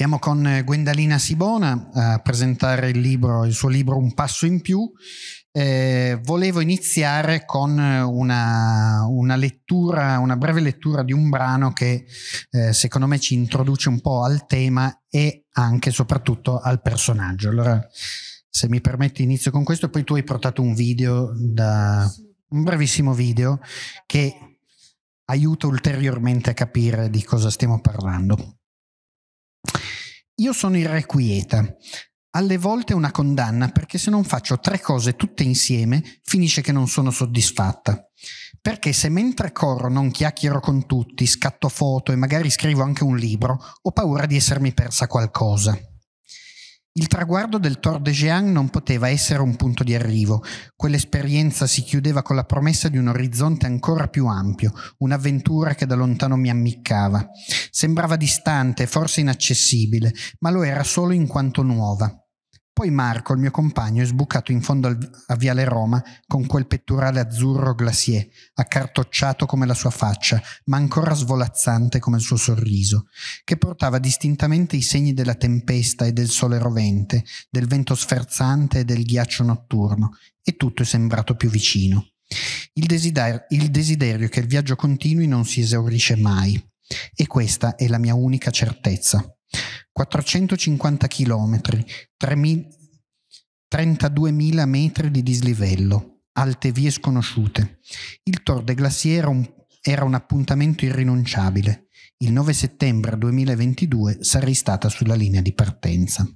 Siamo con eh, Gwendalina Sibona a presentare il, libro, il suo libro Un passo in più. Eh, volevo iniziare con eh, una, una, lettura, una breve lettura di un brano che eh, secondo me ci introduce un po' al tema e anche e soprattutto al personaggio. Allora, se mi permetti, inizio con questo. Poi tu hai portato un video, da, un brevissimo video, che aiuta ulteriormente a capire di cosa stiamo parlando. Io sono irrequieta. Alle volte una condanna perché se non faccio tre cose tutte insieme finisce che non sono soddisfatta. Perché se mentre corro non chiacchiero con tutti, scatto foto e magari scrivo anche un libro, ho paura di essermi persa qualcosa. Il traguardo del Tour de Jean non poteva essere un punto di arrivo. Quell'esperienza si chiudeva con la promessa di un orizzonte ancora più ampio, un'avventura che da lontano mi ammiccava. Sembrava distante, forse inaccessibile, ma lo era solo in quanto nuova. Poi Marco, il mio compagno, è sbucato in fondo a Viale Roma con quel petturale azzurro glacier, accartocciato come la sua faccia, ma ancora svolazzante come il suo sorriso, che portava distintamente i segni della tempesta e del sole rovente, del vento sferzante e del ghiaccio notturno, e tutto è sembrato più vicino. Il desiderio, il desiderio che il viaggio continui non si esaurisce mai. E questa è la mia unica certezza. 450 km, 32.000 metri di dislivello, alte vie sconosciute. Il Tor de Glacier era un appuntamento irrinunciabile. Il 9 settembre 2022 sarei stata sulla linea di partenza.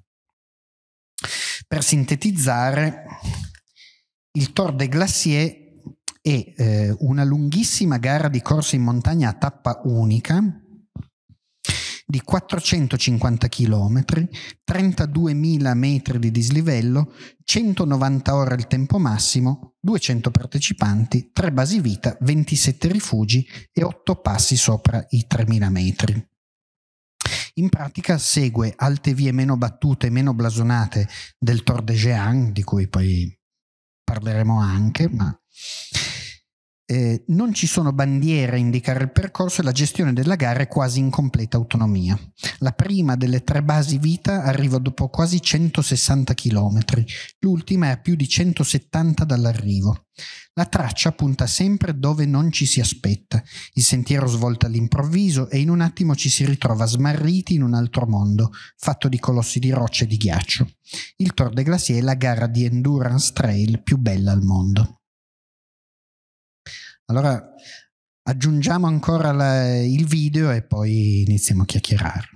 Per sintetizzare, il Tor de Glacier è eh, una lunghissima gara di corsa in montagna a tappa unica di 450 km, 32.000 metri di dislivello, 190 ore il tempo massimo, 200 partecipanti, 3 basi vita, 27 rifugi e 8 passi sopra i 3.000 metri. In pratica segue alte vie meno battute, e meno blasonate del Tor de Géant, di cui poi parleremo anche, ma eh, non ci sono bandiere a indicare il percorso e la gestione della gara è quasi in completa autonomia. La prima delle tre basi vita arriva dopo quasi 160 km, l'ultima è a più di 170 dall'arrivo. La traccia punta sempre dove non ci si aspetta, il sentiero svolta all'improvviso e in un attimo ci si ritrova smarriti in un altro mondo, fatto di colossi di rocce e di ghiaccio. Il Tour de Glacier è la gara di endurance trail più bella al mondo. Allora aggiungiamo ancora la, il video e poi iniziamo a chiacchierare.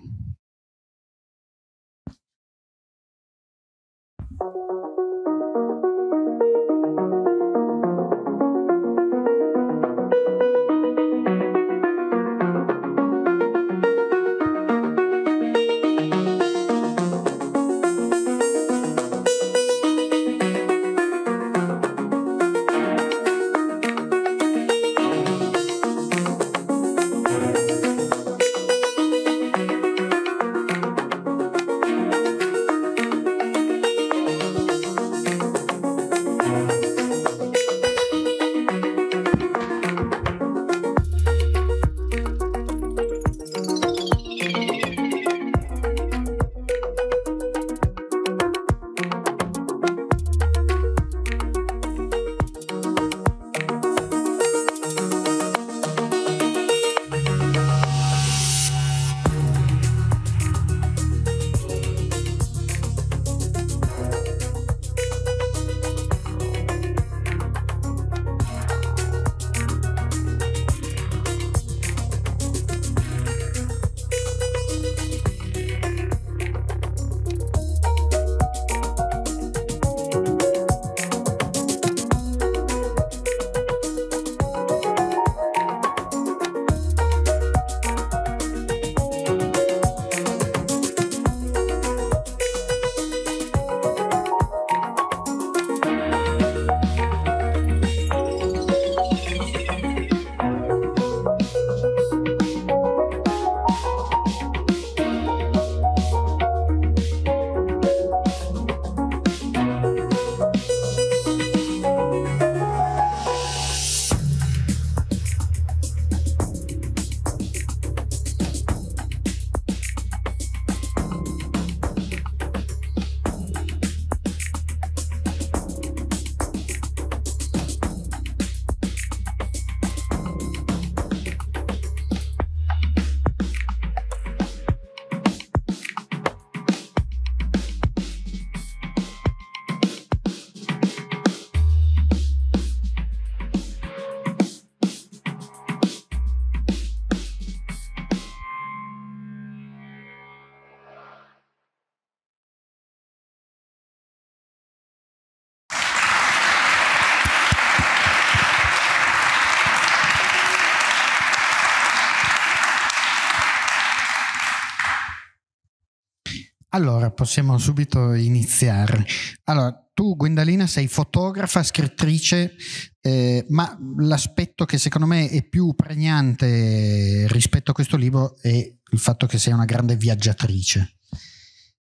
Allora, possiamo subito iniziare. Allora, tu Gwendalina sei fotografa, scrittrice, eh, ma l'aspetto che secondo me è più pregnante rispetto a questo libro è il fatto che sei una grande viaggiatrice.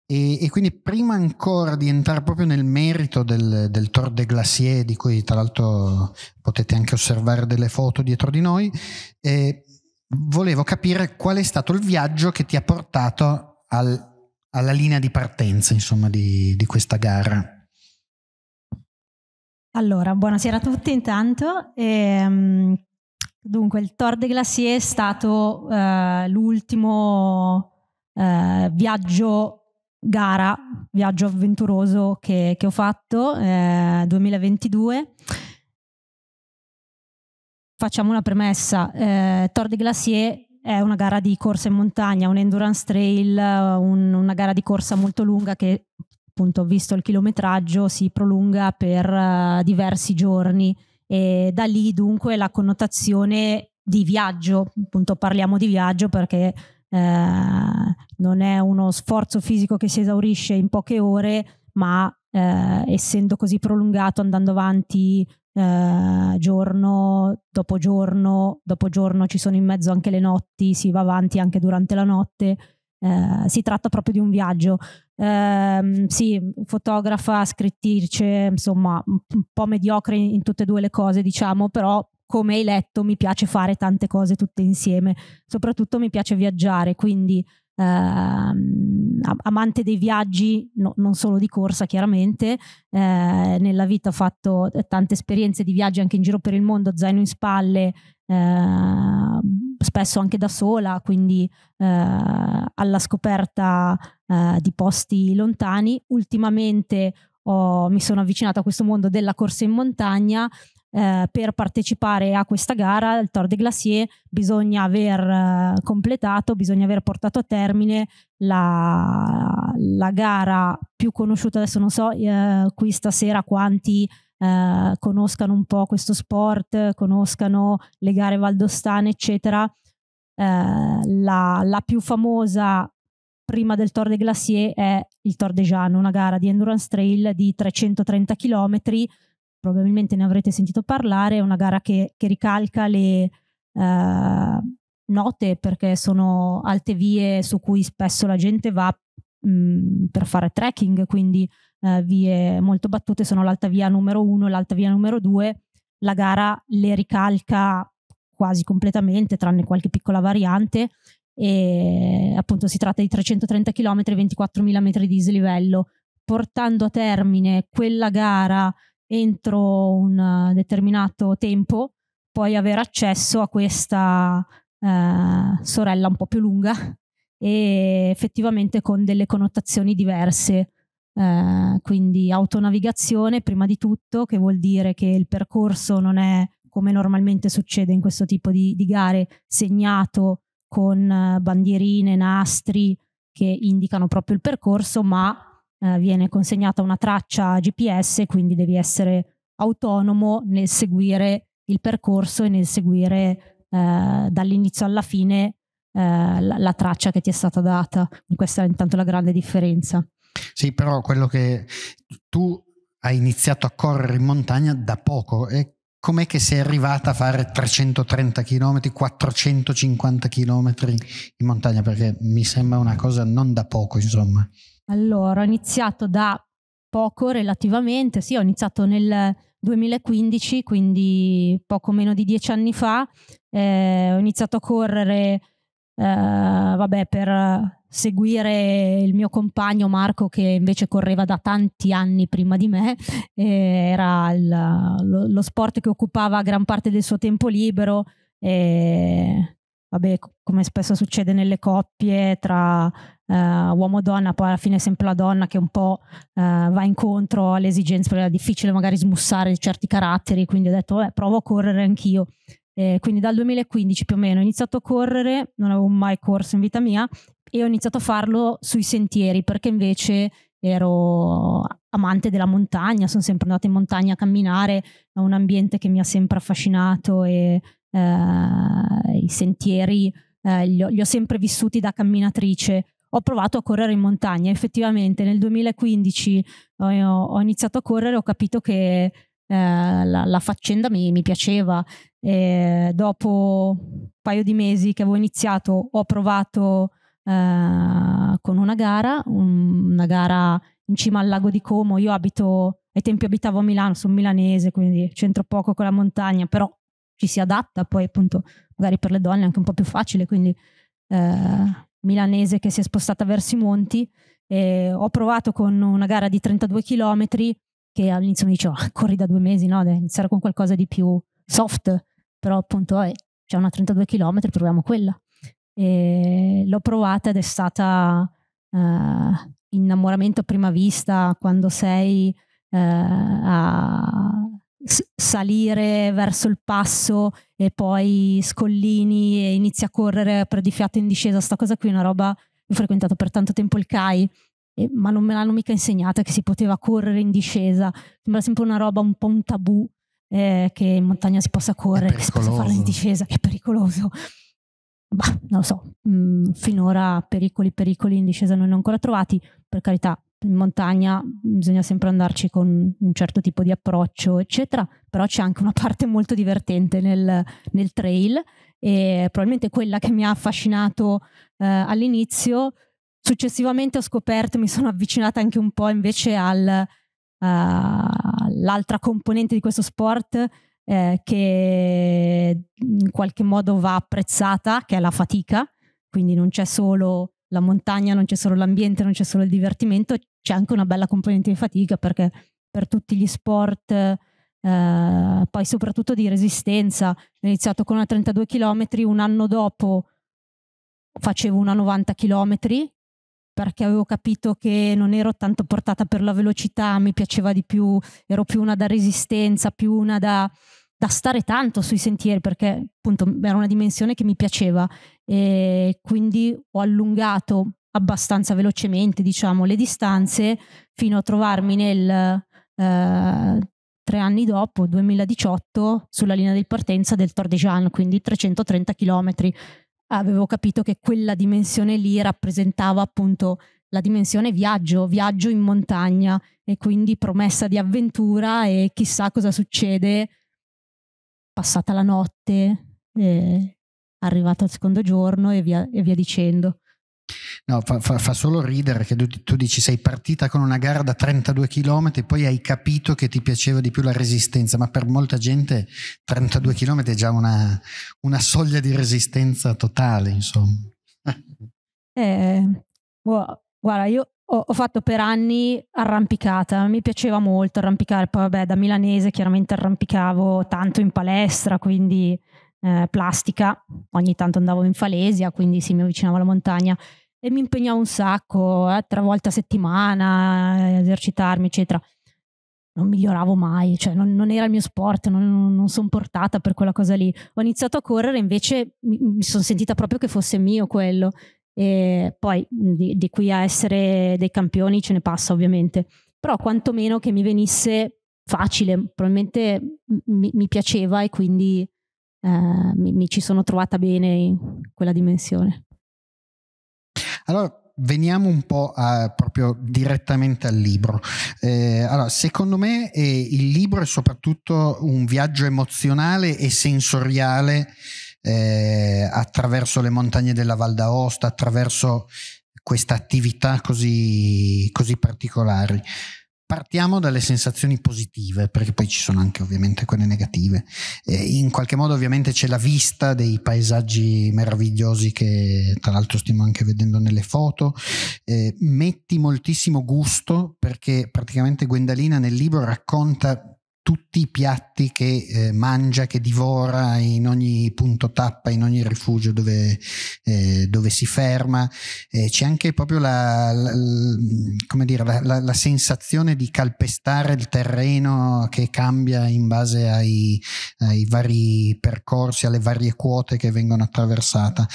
E, e quindi prima ancora di entrare proprio nel merito del, del Tour de Glacier, di cui tra l'altro potete anche osservare delle foto dietro di noi, eh, volevo capire qual è stato il viaggio che ti ha portato al alla linea di partenza insomma, di, di questa gara? Allora, buonasera a tutti intanto. E, ehm, dunque, il Tour de Glacier è stato eh, l'ultimo eh, viaggio gara, viaggio avventuroso che, che ho fatto, eh, 2022. Facciamo una premessa, eh, Tour de Glacier è una gara di corsa in montagna, un endurance trail, eh, un, una gara di corsa molto lunga che appunto visto il chilometraggio si prolunga per uh, diversi giorni e da lì dunque la connotazione di viaggio, appunto parliamo di viaggio perché eh, non è uno sforzo fisico che si esaurisce in poche ore, ma eh, essendo così prolungato, andando avanti eh, giorno dopo giorno dopo giorno, ci sono in mezzo anche le notti, si va avanti anche durante la notte. Eh, si tratta proprio di un viaggio. Eh, sì, fotografa, scrittrice, insomma, un po' mediocre in, in tutte e due le cose, diciamo, però come hai letto mi piace fare tante cose tutte insieme, soprattutto mi piace viaggiare, quindi Ehm, amante dei viaggi, no, non solo di corsa chiaramente, eh, nella vita ho fatto tante esperienze di viaggi anche in giro per il mondo, zaino in spalle, ehm, spesso anche da sola, quindi eh, alla scoperta eh, di posti lontani. Ultimamente ho, mi sono avvicinata a questo mondo della corsa in montagna eh, per partecipare a questa gara, il Tour de Glacier, bisogna aver eh, completato, bisogna aver portato a termine la, la gara più conosciuta, adesso non so eh, qui stasera quanti eh, conoscano un po' questo sport, conoscano le gare valdostane, eccetera. Eh, la, la più famosa prima del Tour de Glacier è il Tour de Jeanne, una gara di endurance trail di 330 km probabilmente ne avrete sentito parlare, è una gara che, che ricalca le eh, note perché sono alte vie su cui spesso la gente va mh, mm, per fare trekking, quindi eh, vie molto battute sono l'alta via numero 1 e l'alta via numero 2, la gara le ricalca quasi completamente, tranne qualche piccola variante, e appunto si tratta di 330 km e 24.000 metri di dislivello. Portando a termine quella gara entro un eh, determinato tempo puoi avere accesso a questa eh, sorella un po' più lunga e effettivamente con delle connotazioni diverse. Eh, quindi autonavigazione prima di tutto, che vuol dire che il percorso non è come normalmente succede in questo tipo di, di gare, segnato con eh, bandierine, nastri che indicano proprio il percorso, ma eh, viene consegnata una traccia GPS, quindi devi essere autonomo nel seguire il percorso e nel seguire eh, dall'inizio alla fine eh, la, la, traccia che ti è stata data. Questa è intanto la grande differenza. Sì, però quello che tu hai iniziato a correre in montagna da poco e com'è che sei arrivata a fare 330 km, 450 km in montagna? Perché mi sembra una cosa non da poco, insomma. Allora, ho iniziato da poco relativamente, sì, ho iniziato nel 2015, quindi poco meno di dieci anni fa, eh, ho iniziato a correre, eh, vabbè, per seguire il mio compagno Marco che invece correva da tanti anni prima di me, eh, era il, lo, lo, sport che occupava gran parte del suo tempo libero. e vabbè, come spesso succede nelle coppie, tra uh, eh, uomo-donna, poi alla fine è sempre la donna che un po' uh, va incontro alle esigenze, perché è difficile magari smussare certi caratteri, quindi ho detto, vabbè, provo a correre anch'io. E quindi dal 2015 più o meno ho iniziato a correre, non avevo mai corso in vita mia, e ho iniziato a farlo sui sentieri, perché invece ero amante della montagna, sono sempre andata in montagna a camminare, è un ambiente che mi ha sempre affascinato e eh, i sentieri eh, li, ho, li, ho, sempre vissuti da camminatrice ho provato a correre in montagna. Effettivamente nel 2015 eh, ho, ho iniziato a correre, ho capito che eh, la, la, faccenda mi, mi piaceva. E dopo un paio di mesi che avevo iniziato, ho provato eh, con una gara, un, una gara in cima al lago di Como. Io abito, ai tempi abitavo a Milano, sono milanese, quindi c'entro poco con la montagna, però ci si adatta, poi appunto magari per le donne è anche un po' più facile, quindi eh, milanese che si è spostata verso i monti. E ho provato con una gara di 32 km che all'inizio mi dicevo, ah, corri da due mesi, no? Devi iniziare con qualcosa di più soft, però appunto eh, c'è una 32 km, proviamo quella. E l'ho provata ed è stata eh, innamoramento a prima vista quando sei eh, a salire verso il passo e poi scollini e inizi a correre per di fiato in discesa. Sta cosa qui è una roba, ho frequentato per tanto tempo il CAI, eh, ma non me l'hanno mica insegnata che si poteva correre in discesa. Sembra sempre una roba un po' un tabù eh, che in montagna si possa correre, che si possa farlo in discesa, è pericoloso. Bah, non lo so, mm, finora pericoli, pericoli in discesa non ne ho ancora trovati, per carità in montagna bisogna sempre andarci con un certo tipo di approccio, eccetera, però c'è anche una parte molto divertente nel, nel trail e probabilmente quella che mi ha affascinato eh, all'inizio. Successivamente ho scoperto, mi sono avvicinata anche un po' invece eh, all'altra l'altra componente di questo sport eh, che in qualche modo va apprezzata, che è la fatica, quindi non c'è solo la montagna non c'è solo l'ambiente, non c'è solo il divertimento, c'è anche una bella componente di fatica perché per tutti gli sport, eh, poi soprattutto di resistenza, ho iniziato con una 32 km, un anno dopo facevo una 90 km perché avevo capito che non ero tanto portata per la velocità, mi piaceva di più, ero più una da resistenza, più una da stare tanto sui sentieri perché appunto era una dimensione che mi piaceva e quindi ho allungato abbastanza velocemente diciamo le distanze fino a trovarmi nel eh, tre anni dopo 2018 sulla linea di partenza del Tordesian quindi 330 km avevo capito che quella dimensione lì rappresentava appunto la dimensione viaggio, viaggio in montagna e quindi promessa di avventura e chissà cosa succede passata la notte, eh, arrivata al secondo giorno e via, e via dicendo. No, fa, fa, fa, solo ridere che tu, tu, dici sei partita con una gara da 32 km e poi hai capito che ti piaceva di più la resistenza, ma per molta gente 32 km è già una, una soglia di resistenza totale, insomma. Eh, boh, guarda, io ho, ho, fatto per anni arrampicata, mi piaceva molto arrampicare, poi vabbè da milanese chiaramente arrampicavo tanto in palestra, quindi eh, plastica, ogni tanto andavo in Falesia, quindi sì, mi avvicinavo alla montagna e mi impegnavo un sacco, eh, tre volte a settimana, eh, esercitarmi, eccetera. Non miglioravo mai, cioè non, non era il mio sport, non, non sono portata per quella cosa lì. Ho iniziato a correre, invece mi, mi sono sentita proprio che fosse mio quello e poi di, di qui a essere dei campioni ce ne passa ovviamente, però quantomeno che mi venisse facile, probabilmente mi, mi piaceva e quindi eh, mi, mi ci sono trovata bene in quella dimensione. Allora, veniamo un po' a, proprio direttamente al libro. Eh, allora, secondo me eh, il libro è soprattutto un viaggio emozionale e sensoriale eh, attraverso le montagne della Val d'Aosta, attraverso questa attività così, così particolari. Partiamo dalle sensazioni positive, perché poi ci sono anche ovviamente quelle negative. Eh, in qualche modo ovviamente c'è la vista dei paesaggi meravigliosi che tra l'altro stiamo anche vedendo nelle foto. Eh, metti moltissimo gusto perché praticamente Gwendalina nel libro racconta tutti i piatti che eh, mangia, che divora in ogni punto tappa, in ogni rifugio dove, eh, dove si ferma. Eh, c'è anche proprio la, la, dire, la, la, sensazione di calpestare il terreno che cambia in base ai, ai, vari percorsi, alle varie quote che vengono attraversate.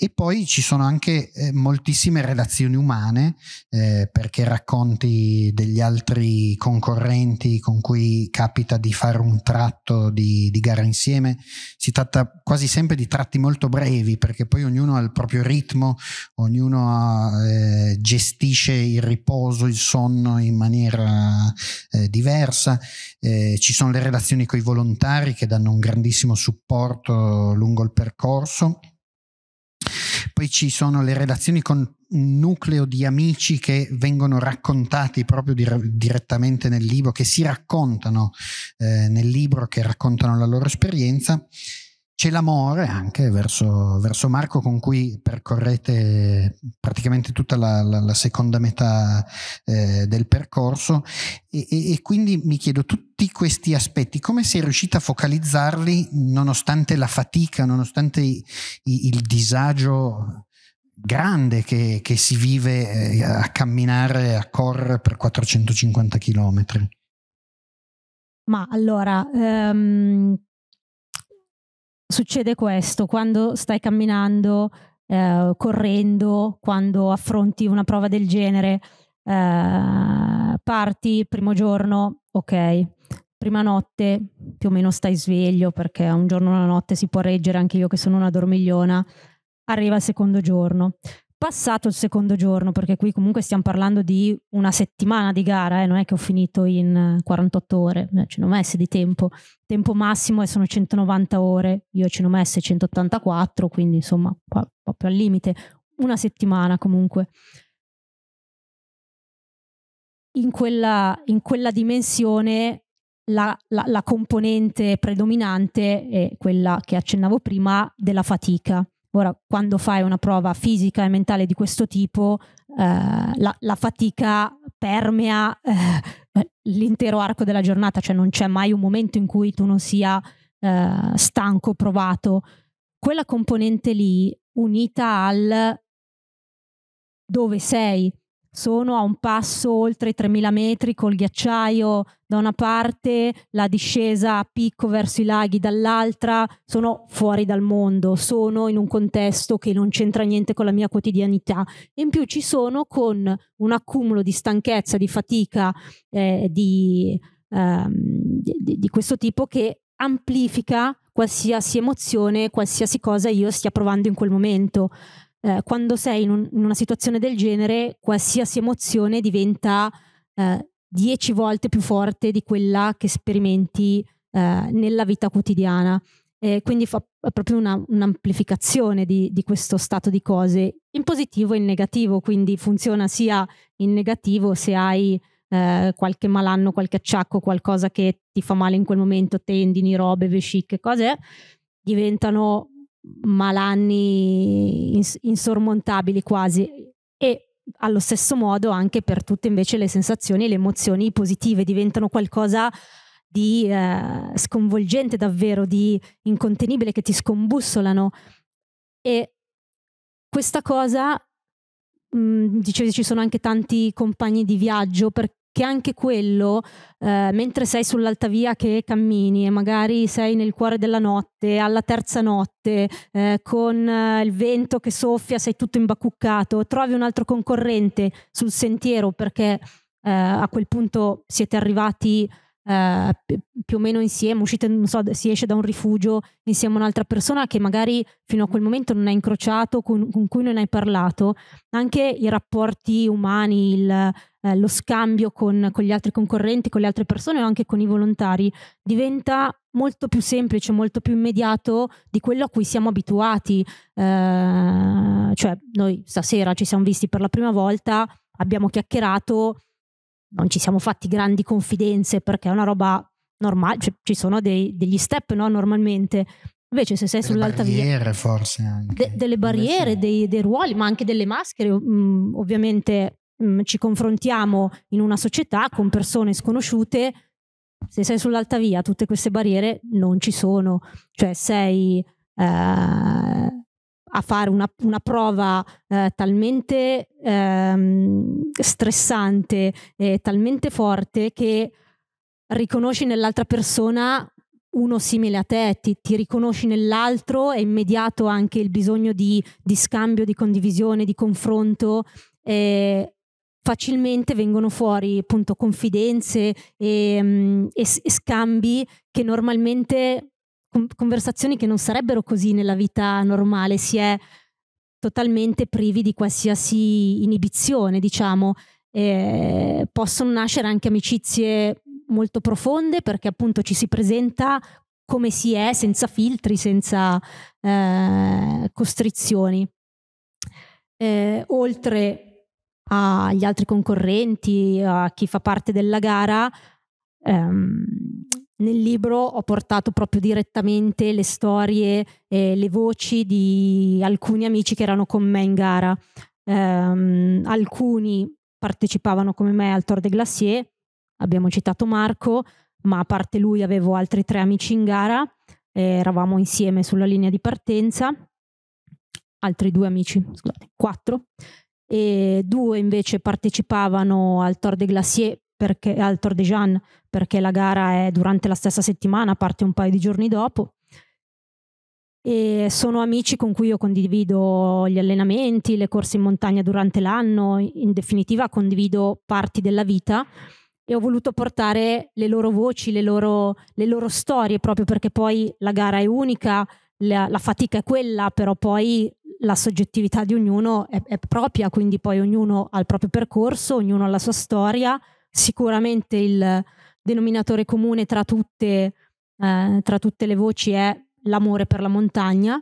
E poi ci sono anche eh, moltissime relazioni umane, eh, perché racconti degli altri concorrenti con cui capita capita di fare un tratto di, di, gara insieme, si tratta quasi sempre di tratti molto brevi perché poi ognuno ha il proprio ritmo, ognuno ha, eh, gestisce il riposo, il sonno in maniera eh, diversa, eh, ci sono le relazioni con i volontari che danno un grandissimo supporto lungo il percorso. Poi ci sono le relazioni con un nucleo di amici che vengono raccontati proprio dir- direttamente nel libro, che si raccontano eh, nel libro, che raccontano la loro esperienza c'è l'amore anche verso, verso, Marco con cui percorrete praticamente tutta la, la, la seconda metà eh, del percorso e, e, e, quindi mi chiedo tutti questi aspetti, come sei riuscita a focalizzarli nonostante la fatica, nonostante i, i, il disagio grande che, che si vive eh, a camminare, a correre per 450 chilometri? Ma allora, um, succede questo quando stai camminando, eh, correndo, quando affronti una prova del genere, eh, parti primo giorno, ok, prima notte più o meno stai sveglio perché un giorno una notte si può reggere, anche io che sono una dormigliona, arriva il secondo giorno. Passato il secondo giorno, perché qui comunque stiamo parlando di una settimana di gara, eh, non è che ho finito in 48 eh, ore, eh, ci hanno messe di tempo, tempo massimo è eh, sono 190 ore, io ci ho messe 184, quindi insomma proprio al limite, una settimana comunque. In quella, in quella dimensione la, la, la componente predominante è quella che accennavo prima della fatica Ora, quando fai una prova fisica e mentale di questo tipo, eh, la, la, fatica permea eh, l'intero arco della giornata, cioè non c'è mai un momento in cui tu non sia eh, stanco, provato. Quella componente lì, unita al dove sei, sono a un passo oltre i 3000 metri col ghiacciaio da una parte, la discesa a picco verso i laghi dall'altra, sono fuori dal mondo, sono in un contesto che non c'entra niente con la mia quotidianità. In più ci sono con un accumulo di stanchezza, di fatica, eh, di, ehm, di, di questo tipo che amplifica qualsiasi emozione, qualsiasi cosa io stia provando in quel momento eh, quando sei in, un, in, una situazione del genere, qualsiasi emozione diventa eh, dieci volte più forte di quella che sperimenti eh, nella vita quotidiana. Eh, quindi fa proprio una, un'amplificazione di, di, questo stato di cose in positivo e in negativo, quindi funziona sia in negativo se hai eh, qualche malanno, qualche acciacco, qualcosa che ti fa male in quel momento, tendini, robe, vesciche, cose, diventano malanni insormontabili quasi e allo stesso modo anche per tutte invece le sensazioni e le emozioni positive diventano qualcosa di eh, sconvolgente davvero, di incontenibile che ti scombussolano e questa cosa mh, mm, dicevi ci sono anche tanti compagni di viaggio per che anche quello, eh, mentre sei sull'alta via che cammini e magari sei nel cuore della notte, alla terza notte, eh, con eh, il vento che soffia, sei tutto imbacuccato, trovi un altro concorrente sul sentiero perché eh, a quel punto siete arrivati eh, più o meno insieme, uscite, non so, si esce da un rifugio insieme a un'altra persona che magari fino a quel momento non hai incrociato, con, con cui non hai parlato, anche i rapporti umani, il, eh, lo scambio con, con gli altri concorrenti, con le altre persone o anche con i volontari diventa molto più semplice, molto più immediato di quello a cui siamo abituati. Eh, cioè, noi stasera ci siamo visti per la prima volta, abbiamo chiacchierato, non ci siamo fatti grandi confidenze perché è una roba normale, cioè, ci sono dei, degli step no, normalmente. Invece se sei delle sull'alta via... forse anche. De, delle barriere, dei, dei, ruoli, ma anche delle maschere. Mm, ovviamente mm, ci confrontiamo in una società con persone sconosciute. Se sei sull'alta via, tutte queste barriere non ci sono. Cioè sei... Eh a fare una, una prova eh, talmente ehm, stressante e talmente forte che riconosci nell'altra persona uno simile a te, ti, ti, riconosci nell'altro, è immediato anche il bisogno di, di scambio, di condivisione, di confronto. E facilmente vengono fuori appunto confidenze e, mm, e, e scambi che normalmente conversazioni che non sarebbero così nella vita normale, si è totalmente privi di qualsiasi inibizione, diciamo. Eh, possono nascere anche amicizie molto profonde perché appunto ci si presenta come si è, senza filtri, senza eh, costrizioni. Eh, oltre agli altri concorrenti, a chi fa parte della gara, ehm, nel libro ho portato proprio direttamente le storie e le voci di alcuni amici che erano con me in gara. Um, alcuni partecipavano come me al Tour de Glacier, abbiamo citato Marco, ma a parte lui avevo altri tre amici in gara, eh, eravamo insieme sulla linea di partenza, altri due amici, scusate, quattro, e due invece partecipavano al Tour de Glacier perché, al Tour de Jean perché la gara è durante la stessa settimana, parte un paio di giorni dopo. E sono amici con cui io condivido gli allenamenti, le corse in montagna durante l'anno, in definitiva condivido parti della vita e ho voluto portare le loro voci, le loro, le loro storie, proprio perché poi la gara è unica, la, la, fatica è quella, però poi la soggettività di ognuno è, è propria, quindi poi ognuno ha il proprio percorso, ognuno ha la sua storia sicuramente il denominatore comune tra tutte, eh, tra tutte le voci è l'amore per la montagna.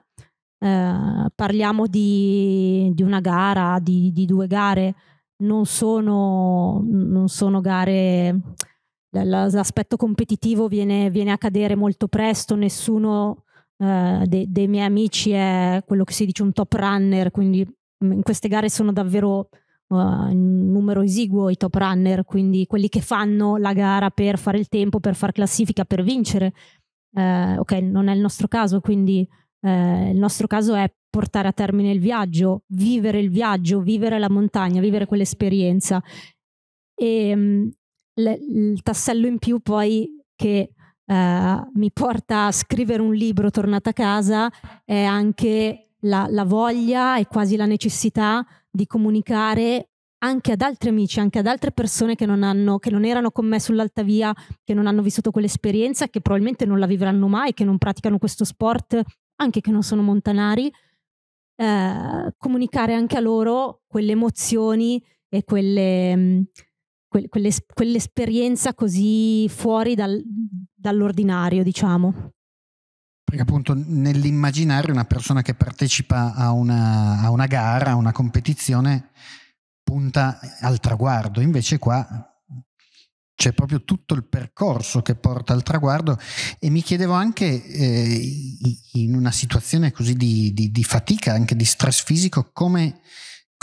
Eh, parliamo di, di, una gara, di, di due gare, non sono, non sono gare l'aspetto competitivo viene, viene, a cadere molto presto, nessuno eh, de, dei miei amici è quello che si dice un top runner, quindi in queste gare sono davvero uh, numero esiguo i top runner, quindi quelli che fanno la gara per fare il tempo, per far classifica, per vincere. Uh, ok, non è il nostro caso, quindi uh, il nostro caso è portare a termine il viaggio, vivere il viaggio, vivere la montagna, vivere quell'esperienza. E um, le, il tassello in più poi che Uh, mi porta a scrivere un libro tornata a casa è anche la, la voglia e quasi la necessità di comunicare anche ad altri amici, anche ad altre persone che non, hanno, che non erano con me sull'alta via, che non hanno vissuto quell'esperienza, che probabilmente non la vivranno mai, che non praticano questo sport, anche che non sono montanari, eh, comunicare anche a loro quelle emozioni e quelle, mm, que, quelle, quell'esperienza così fuori dal, dall'ordinario, diciamo. Perché appunto nell'immaginario una persona che partecipa a una, a una gara, a una competizione, punta al traguardo, invece qua c'è proprio tutto il percorso che porta al traguardo e mi chiedevo anche eh, in una situazione così di, di, di, fatica, anche di stress fisico, come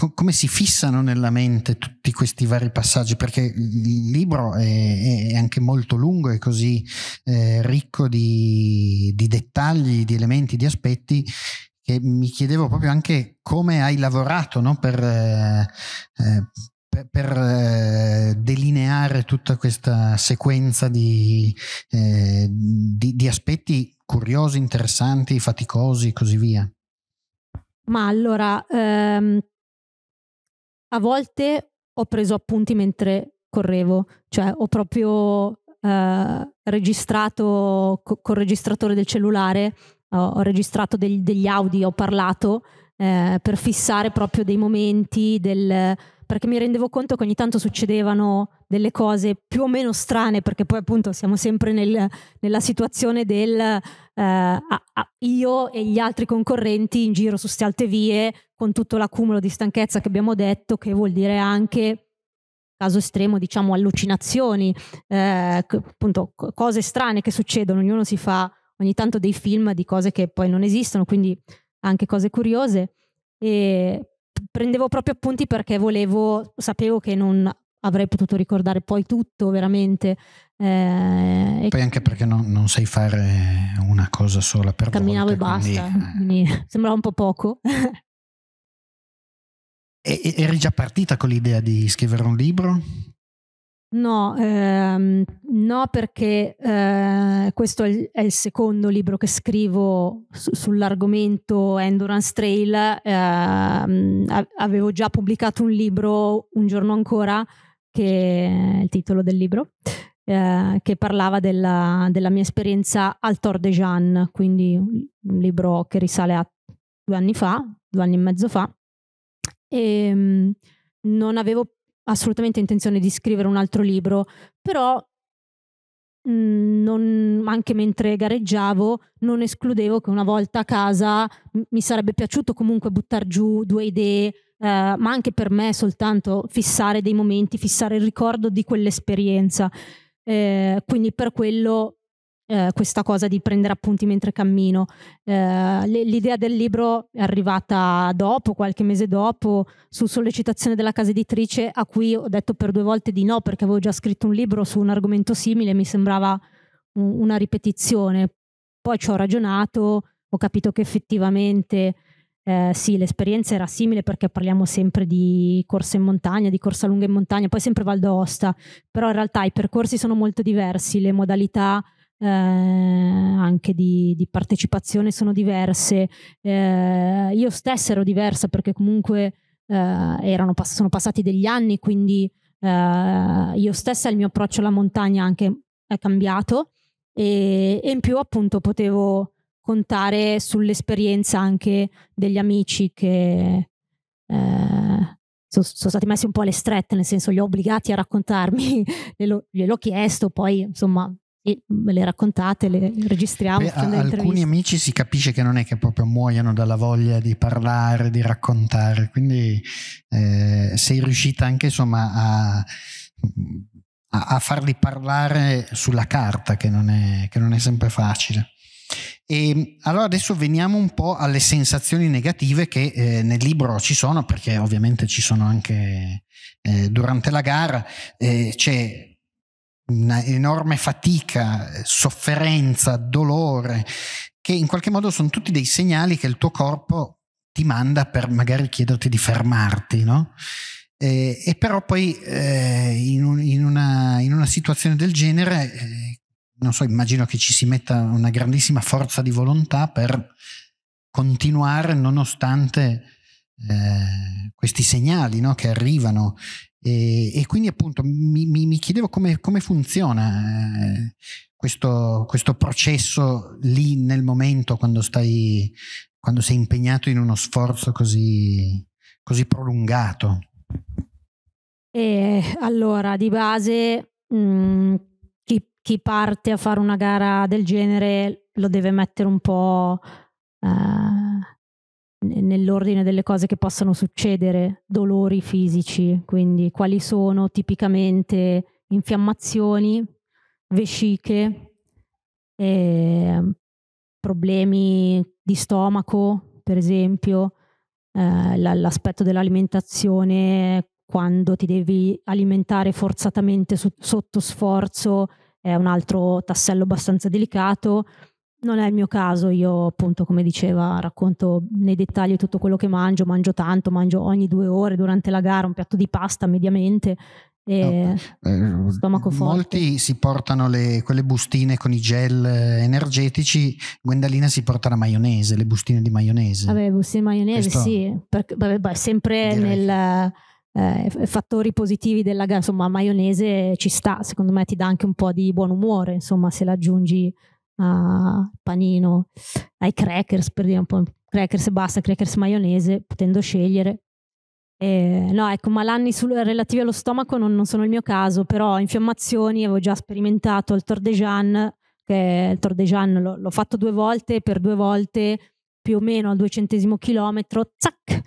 co- come si fissano nella mente tutti questi vari passaggi? Perché il libro è, è anche molto lungo, è così eh, ricco di, di dettagli, di elementi, di aspetti che mi chiedevo proprio anche come hai lavorato no? per, eh, eh per, per eh, delineare tutta questa sequenza di, eh, di, di, aspetti curiosi, interessanti, faticosi e così via. Ma allora, ehm, a volte ho preso appunti mentre correvo, cioè ho proprio eh, registrato co- col registratore del cellulare, ho, ho registrato degli, degli audio, ho parlato eh, per fissare proprio dei momenti del perché mi rendevo conto che ogni tanto succedevano delle cose più o meno strane, perché poi appunto siamo sempre nel, nella situazione del eh, a, a, io e gli altri concorrenti in giro su ste alte vie con tutto l'accumulo di stanchezza che abbiamo detto, che vuol dire anche caso estremo, diciamo allucinazioni, eh, appunto cose strane che succedono, ognuno si fa ogni tanto dei film di cose che poi non esistono, quindi anche cose curiose e prendevo proprio appunti perché volevo, sapevo che non avrei potuto ricordare poi tutto veramente. Eh, poi anche perché non, non, sai fare una cosa sola per camminavo volta, e basta, quindi... sembrava un po' poco, e, eri già partita con l'idea di scrivere un libro? No, ehm, no perché eh, questo è il, secondo libro che scrivo su, sull'argomento Endurance Trail. Eh, avevo già pubblicato un libro, Un giorno ancora, che è il titolo del libro, eh, che parlava della, della, mia esperienza al Tor de Jeanne, quindi un libro che risale a due anni fa, due anni e mezzo fa e ehm, non avevo assolutamente intenzione di scrivere un altro libro, però mhmm, non, anche mentre gareggiavo non escludevo che una volta a casa mi sarebbe piaciuto comunque buttare giù due idee, Uh, ma anche per me soltanto fissare dei momenti, fissare il ricordo di quell'esperienza. Eh, quindi per quello eh, questa cosa di prendere appunti mentre cammino. Eh, l'idea del libro è arrivata dopo, qualche mese dopo, su sollecitazione della casa editrice a cui ho detto per due volte di no perché avevo già scritto un libro su un argomento simile, mi sembrava una ripetizione. Poi ci ho ragionato, ho capito che effettivamente eh, sì, l'esperienza era simile perché parliamo sempre di corsa in montagna, di corsa lunga in montagna, poi sempre Val d'Aosta, però in realtà i percorsi sono molto diversi, le modalità eh, anche di, di, partecipazione sono diverse. Eh, io stessa ero diversa perché comunque eh, erano, sono passati degli anni, quindi eh, io stessa il mio approccio alla montagna anche è cambiato e, e in più appunto potevo contare sull'esperienza anche degli amici che eh, sono, sono stati messi un po' alle strette, nel senso li ho obbligati a raccontarmi, gliel'ho, gliel'ho chiesto, poi insomma me le raccontate, le registriamo. Beh, a, alcuni amici si capisce che non è che proprio muoiono dalla voglia di parlare, di raccontare, quindi eh, sei riuscita anche insomma a, a, a, farli parlare sulla carta, che non è, che non è sempre facile. E ehm, allora adesso veniamo un po' alle sensazioni negative che eh, nel libro ci sono, perché ovviamente ci sono anche eh, durante la gara. Eh, c'è un'enorme fatica, sofferenza, dolore, che in qualche modo sono tutti dei segnali che il tuo corpo ti manda per magari chiederti di fermarti, no? Eh, e però poi eh, in, un, in, una, in, una, situazione del genere, eh, non so, immagino che ci si metta una grandissima forza di volontà per continuare nonostante eh, questi segnali no, che arrivano e, e quindi appunto mi, mi, mi chiedevo come, come funziona eh, questo, questo, processo lì nel momento quando stai, quando sei impegnato in uno sforzo così, così prolungato. E allora, di base, mh, mm, chi, chi, parte a fare una gara del genere lo deve mettere un po' eh, nell'ordine delle cose che possono succedere, dolori fisici, quindi quali sono tipicamente infiammazioni, vesciche, eh, problemi di stomaco, per esempio, eh, l'aspetto dell'alimentazione quando ti devi alimentare forzatamente su, sotto sforzo è un altro tassello abbastanza delicato, non è il mio caso, io appunto come diceva racconto nei dettagli tutto quello che mangio, mangio tanto, mangio ogni due ore durante la gara un piatto di pasta mediamente, e no, eh, stomaco forte. Molti si portano le, quelle bustine con i gel eh, energetici, Gwendalina si porta la maionese, le bustine di maionese. Vabbè, bustine di maionese Questo sì, perché, vabbè, beh, sempre nei eh, fattori positivi della gara, insomma maionese ci sta, secondo me ti dà anche un po' di buon umore, insomma se la aggiungi a panino, ai crackers, per dire un po' crackers e basta, crackers maionese, potendo scegliere. Eh, no, ecco, malanni sul, relativi allo stomaco non, non, sono il mio caso, però infiammazioni avevo già sperimentato il tordejan, che il tordejan l'ho, l'ho fatto due volte, per due volte più o meno al duecentesimo chilometro, zac,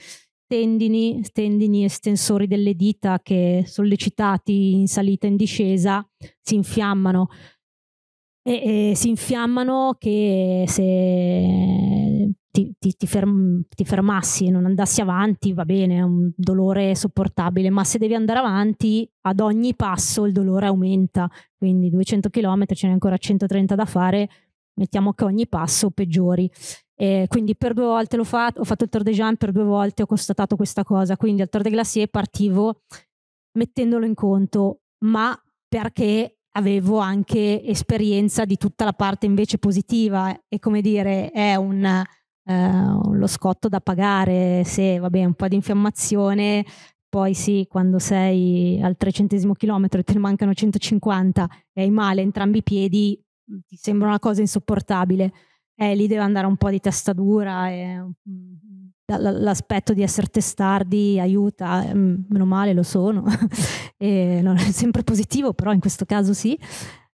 tendini, tendini estensori delle dita che sollecitati in salita e in discesa si infiammano e, e si infiammano che se ti, ti, ti, ferm, ti, fermassi e non andassi avanti va bene, è un dolore sopportabile, ma se devi andare avanti ad ogni passo il dolore aumenta, quindi 200 km ce n'è ancora 130 da fare, mettiamo che ogni passo peggiori. Eh, quindi per due volte l'ho fatto, ho fatto il Tour de Jean, per due volte ho constatato questa cosa, quindi al Tour de Glacier partivo mettendolo in conto, ma perché avevo anche esperienza di tutta la parte invece positiva e come dire è un, uh, lo scotto da pagare se va bene un po' di infiammazione poi sì quando sei al trecentesimo chilometro e te ne mancano 150 e hai male entrambi i piedi mm, ti sembra una cosa insopportabile eh, lì deve andare un po' di testa dura e mm, l'aspetto di essere testardi aiuta, eh, meno male lo sono, e non è sempre positivo, però in questo caso sì.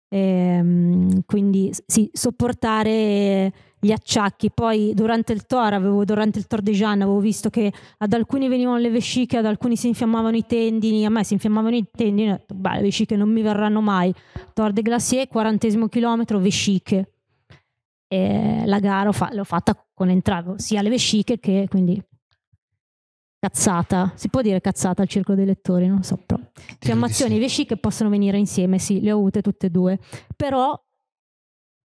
E, ehm, quindi sì, sopportare gli acciacchi. Poi durante il Tor, avevo, durante il Tor di Gian, avevo visto che ad alcuni venivano le vesciche, ad alcuni si infiammavano i tendini, a me si infiammavano i tendini, ho detto, beh, le vesciche non mi verranno mai. Tor de Glacier, quarantesimo chilometro, vesciche. E la gara l'ho fatta con entrambe, sia le vesciche che quindi cazzata, si può dire cazzata al circolo dei lettori, non so, però fiammazioni cioè, e vesciche possono venire insieme, sì, le ho avute tutte e due, però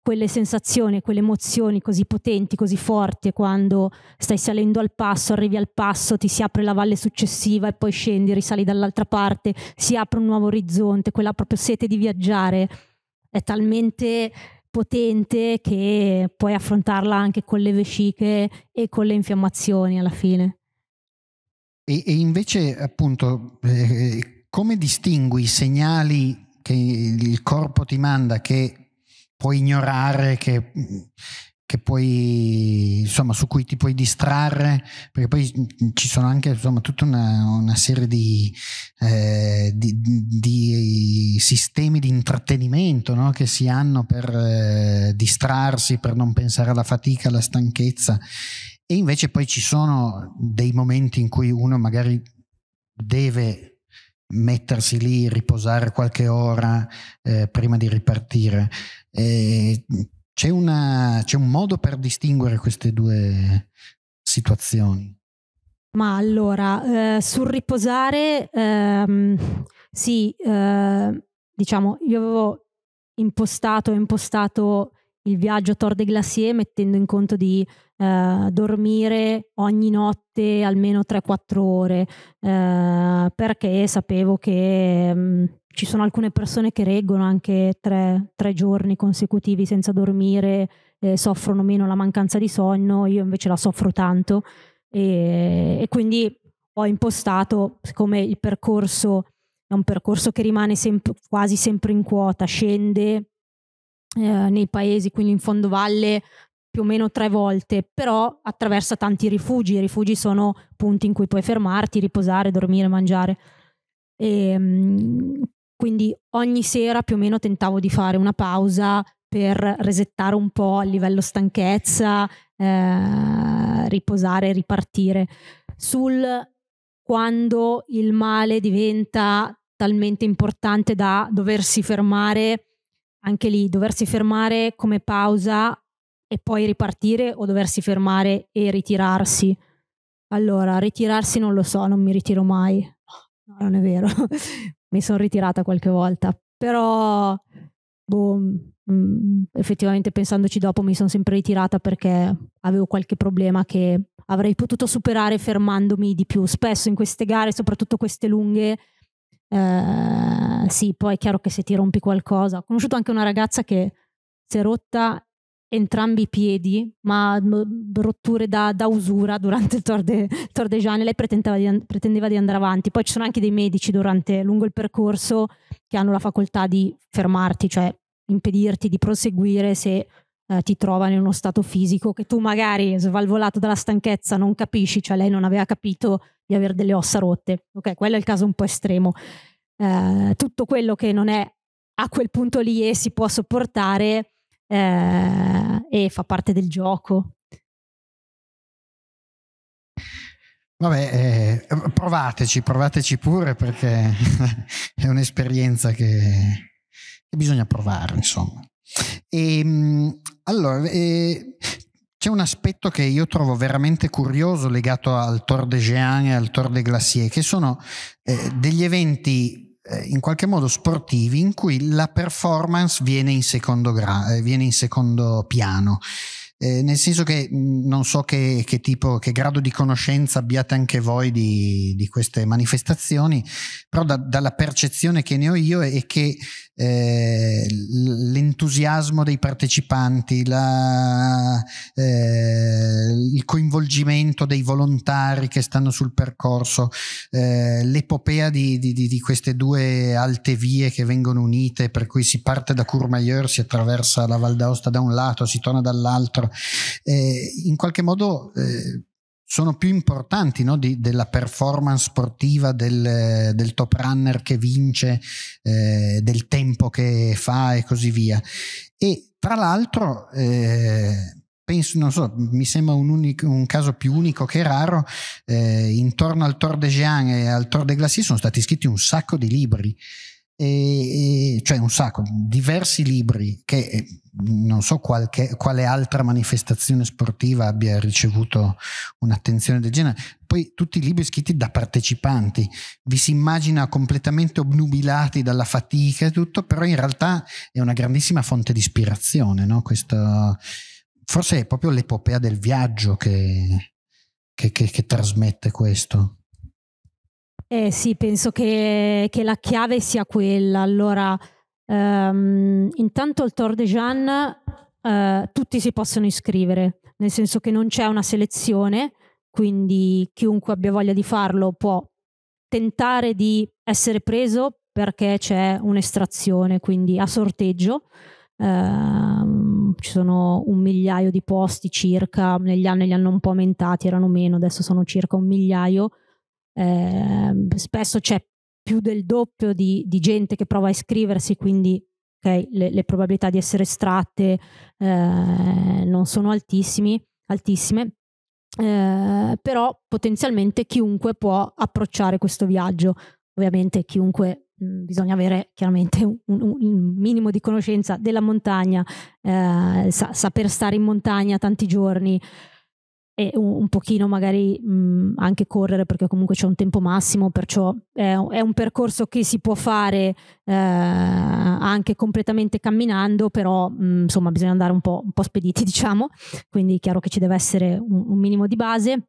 quelle sensazioni, quelle emozioni così potenti, così forti, quando stai salendo al passo, arrivi al passo, ti si apre la valle successiva e poi scendi, risali dall'altra parte, si apre un nuovo orizzonte, quella proprio sete di viaggiare, è talmente potente che puoi affrontarla anche con le vesciche e con le infiammazioni alla fine. E, e invece appunto eh, come distingui i segnali che il corpo ti manda che puoi ignorare, che che puoi, insomma, su cui ti puoi distrarre, perché poi ci sono anche insomma, tutta una, una serie di, eh, di, di, sistemi di intrattenimento no? che si hanno per eh, distrarsi, per non pensare alla fatica, alla stanchezza. E invece poi ci sono dei momenti in cui uno magari deve mettersi lì, riposare qualche ora eh, prima di ripartire. Eh, c'è, una, c'è, un modo per distinguere queste due situazioni? Ma allora, eh, sul riposare, ehm, sì, eh, diciamo, io avevo impostato, impostato il viaggio Tor de Glacier mettendo in conto di eh, dormire ogni notte almeno 3-4 ore, eh, perché sapevo che... Mh, mm, ci sono alcune persone che reggono anche tre, tre giorni consecutivi senza dormire, eh, soffrono meno la mancanza di sonno, io invece la soffro tanto e, e quindi ho impostato, siccome il percorso è un percorso che rimane sempre, quasi sempre in quota, scende eh, nei paesi, quindi in fondovalle più o meno tre volte, però attraversa tanti rifugi. I rifugi sono punti in cui puoi fermarti, riposare, dormire, mangiare. E, ehm, quindi ogni sera più o meno tentavo di fare una pausa per resettare un po' a livello stanchezza, eh, riposare, ripartire. Sul quando il male diventa talmente importante da doversi fermare, anche lì doversi fermare come pausa e poi ripartire o doversi fermare e ritirarsi. Allora, ritirarsi non lo so, non mi ritiro mai. No, non è vero. Mi sono ritirata qualche volta, però boh, mm, effettivamente pensandoci dopo mi sono sempre ritirata perché avevo qualche problema che avrei potuto superare fermandomi di più. Spesso in queste gare, soprattutto queste lunghe, eh, sì, poi è chiaro che se ti rompi qualcosa. Ho conosciuto anche una ragazza che si è rotta entrambi i piedi, ma mm, rotture da, da usura durante il Tour de, Tour de Jeanne. Lei pretendeva di, pretendeva di, andare avanti. Poi ci sono anche dei medici durante, lungo il percorso che hanno la facoltà di fermarti, cioè impedirti di proseguire se eh, ti trovano in uno stato fisico che tu magari svalvolato dalla stanchezza non capisci, cioè lei non aveva capito di avere delle ossa rotte. Ok, quello è il caso un po' estremo. Eh, tutto quello che non è a quel punto lì e si può sopportare eh, e fa parte del gioco. Vabbè, eh, ehm, provateci, provateci pure perché è un'esperienza che, che, bisogna provare, insomma. E, ehm, allora, eh, c'è un aspetto che io trovo veramente curioso legato al Tour de Géant e al Tour de Glacier, che sono eh, degli eventi eh, in qualche modo sportivi in cui la performance viene in secondo, gra- eh, viene in secondo piano. Eh, nel senso che mm, non so che, che, tipo, che grado di conoscenza abbiate anche voi di, di queste manifestazioni, però da, dalla percezione che ne ho io è che eh, l'entusiasmo dei partecipanti, la, eh, il coinvolgimento dei volontari che stanno sul percorso, eh, l'epopea di, di, di, queste due alte vie che vengono unite, per cui si parte da Courmayeur, si attraversa la Val d'Aosta da un lato, si torna dall'altro, eh, in qualche modo eh, sono più importanti no? Di, della performance sportiva del, del, top runner che vince, eh, del tempo che fa e così via. E tra l'altro, eh, penso, non so, mi sembra un, unico, un, caso più unico che raro, eh, intorno al Tour de Jean e al Tour de Glacis sono stati scritti un sacco di libri e, e, cioè un sacco, diversi libri che eh, non so qualche, quale altra manifestazione sportiva abbia ricevuto un'attenzione del genere. Poi tutti i libri scritti da partecipanti, vi si immagina completamente obnubilati dalla fatica e tutto, però in realtà è una grandissima fonte di ispirazione, no? Questo, forse è proprio l'epopea del viaggio che, che, che, che trasmette questo. Eh sì, penso che, che la chiave sia quella. Allora, um, intanto il Tour de Jeanne uh, tutti si possono iscrivere, nel senso che non c'è una selezione, quindi chiunque abbia voglia di farlo può tentare di essere preso perché c'è un'estrazione, quindi a sorteggio. Uh, ci sono un migliaio di posti circa, negli anni li hanno un po' aumentati, erano meno, adesso sono circa un migliaio Ehm, spesso c'è più del doppio di, di, gente che prova a iscriversi, quindi okay, le, le, probabilità di essere estratte eh, non sono altissimi, altissime, eh, però potenzialmente chiunque può approcciare questo viaggio. Ovviamente chiunque mh, mm, bisogna avere chiaramente un, un, un, minimo di conoscenza della montagna, eh, sa, saper stare in montagna tanti giorni, e un, un pochino magari mh, mhmm, anche correre perché comunque c'è un tempo massimo, perciò è, è un percorso che si può fare eh, anche completamente camminando, però mh, mhmm, insomma bisogna andare un po', un po', spediti diciamo, quindi è chiaro che ci deve essere un, un minimo di base,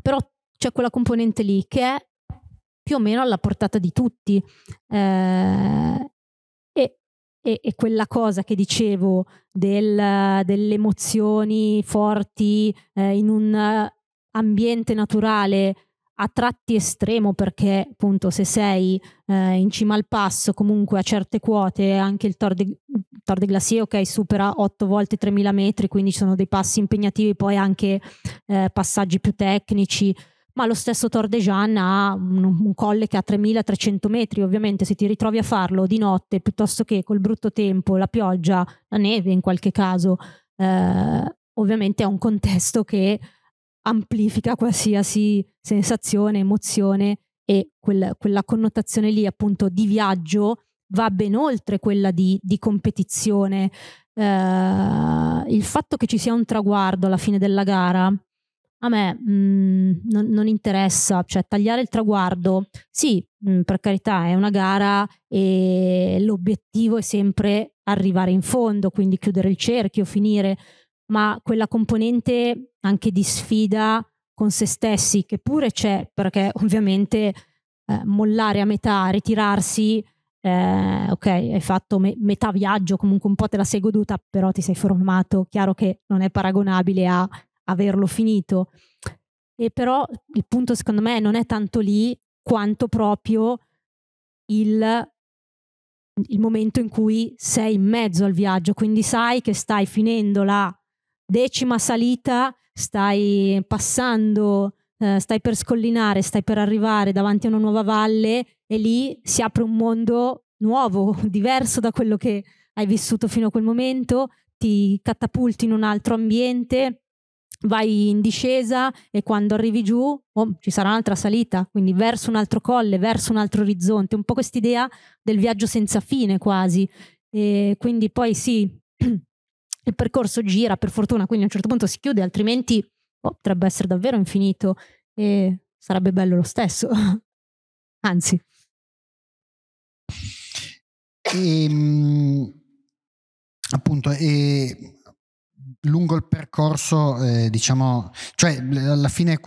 però c'è quella componente lì che è più o meno alla portata di tutti. Eh, e, e quella cosa che dicevo del, delle emozioni forti eh, in un eh, ambiente naturale a tratti estremo perché appunto se sei eh, in cima al passo comunque a certe quote anche il Tor de, Tor de Glacier ok supera 8 volte 3000 metri quindi ci sono dei passi impegnativi poi anche eh, passaggi più tecnici ma lo stesso Tor de Jean ha un, un colle che ha 3300 metri, ovviamente se ti ritrovi a farlo di notte piuttosto che col brutto tempo, la pioggia, la neve in qualche caso, eh, ovviamente è un contesto che amplifica qualsiasi sensazione, emozione e quel, quella connotazione lì appunto di viaggio va ben oltre quella di, di competizione. Eh, il fatto che ci sia un traguardo alla fine della gara a me mh, mm, non, non, interessa, cioè tagliare il traguardo, sì, mh, mm, per carità è una gara e l'obiettivo è sempre arrivare in fondo, quindi chiudere il cerchio, finire, ma quella componente anche di sfida con se stessi che pure c'è, perché ovviamente eh, mollare a metà, ritirarsi, eh, ok, hai fatto me- metà viaggio, comunque un po' te la sei goduta, però ti sei formato, chiaro che non è paragonabile a averlo finito. E però il punto secondo me non è tanto lì quanto proprio il, il momento in cui sei in mezzo al viaggio, quindi sai che stai finendo la decima salita, stai passando, eh, stai per scollinare, stai per arrivare davanti a una nuova valle e lì si apre un mondo nuovo, diverso da quello che hai vissuto fino a quel momento, ti catapulti in un altro ambiente vai in discesa e quando arrivi giù oh, ci sarà un'altra salita, quindi verso un altro colle, verso un altro orizzonte, un po' quest'idea del viaggio senza fine quasi. E quindi poi sì, il percorso gira per fortuna, quindi a un certo punto si chiude, altrimenti oh, potrebbe essere davvero infinito e sarebbe bello lo stesso. Anzi. E, ehm, appunto, e lungo il percorso, eh, diciamo, cioè alla fine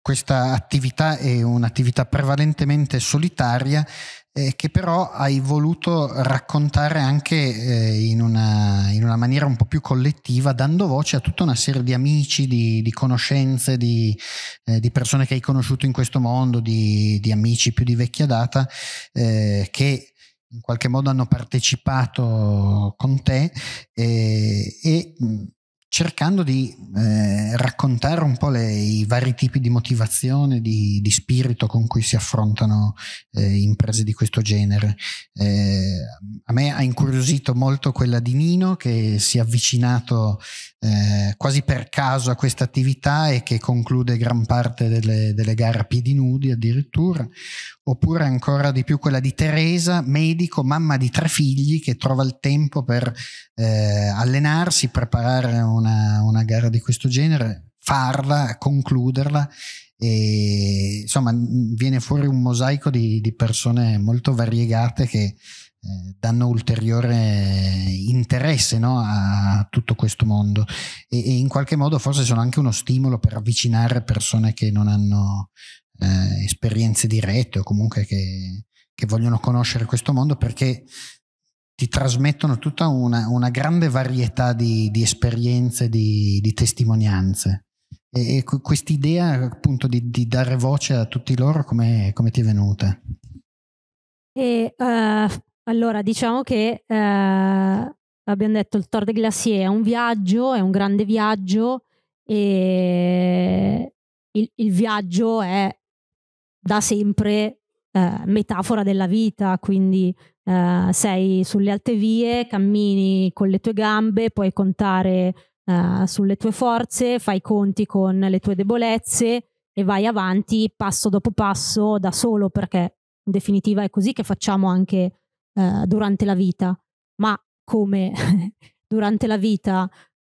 questa attività è un'attività prevalentemente solitaria eh, che però hai voluto raccontare anche eh, in, una, in, una, maniera un po' più collettiva, dando voce a tutta una serie di amici, di, di conoscenze, di, eh, di, persone che hai conosciuto in questo mondo, di, di amici più di vecchia data, eh, che in qualche modo hanno partecipato con te eh, e mm, cercando di eh, raccontare un po' le, i vari tipi di motivazione, di, di spirito con cui si affrontano eh, imprese di questo genere. Eh, a me ha incuriosito molto quella di Nino che si è avvicinato eh, quasi per caso a questa attività e che conclude gran parte delle, delle gare a piedi nudi addirittura, oppure ancora di più quella di Teresa, medico, mamma di tre figli, che trova il tempo per eh, allenarsi, preparare una, una gara di questo genere, farla, concluderla e insomma viene fuori un mosaico di, di persone molto variegate che eh, danno ulteriore interesse no, a tutto questo mondo e, e, in qualche modo forse sono anche uno stimolo per avvicinare persone che non hanno eh, esperienze dirette o comunque che, che, vogliono conoscere questo mondo perché ti trasmettono tutta una, una grande varietà di, di esperienze, di, di, testimonianze. E, e quest'idea appunto di, di, dare voce a tutti loro come, ti è venuta? E, uh allora, diciamo che eh, abbiamo detto il Tour de Glacier è un viaggio, è un grande viaggio e il, il viaggio è da sempre eh, metafora della vita, quindi eh, sei sulle alte vie, cammini con le tue gambe, puoi contare eh, sulle tue forze, fai conti con le tue debolezze e vai avanti passo dopo passo da solo perché in definitiva è così che facciamo anche eh, durante la vita, ma come durante la vita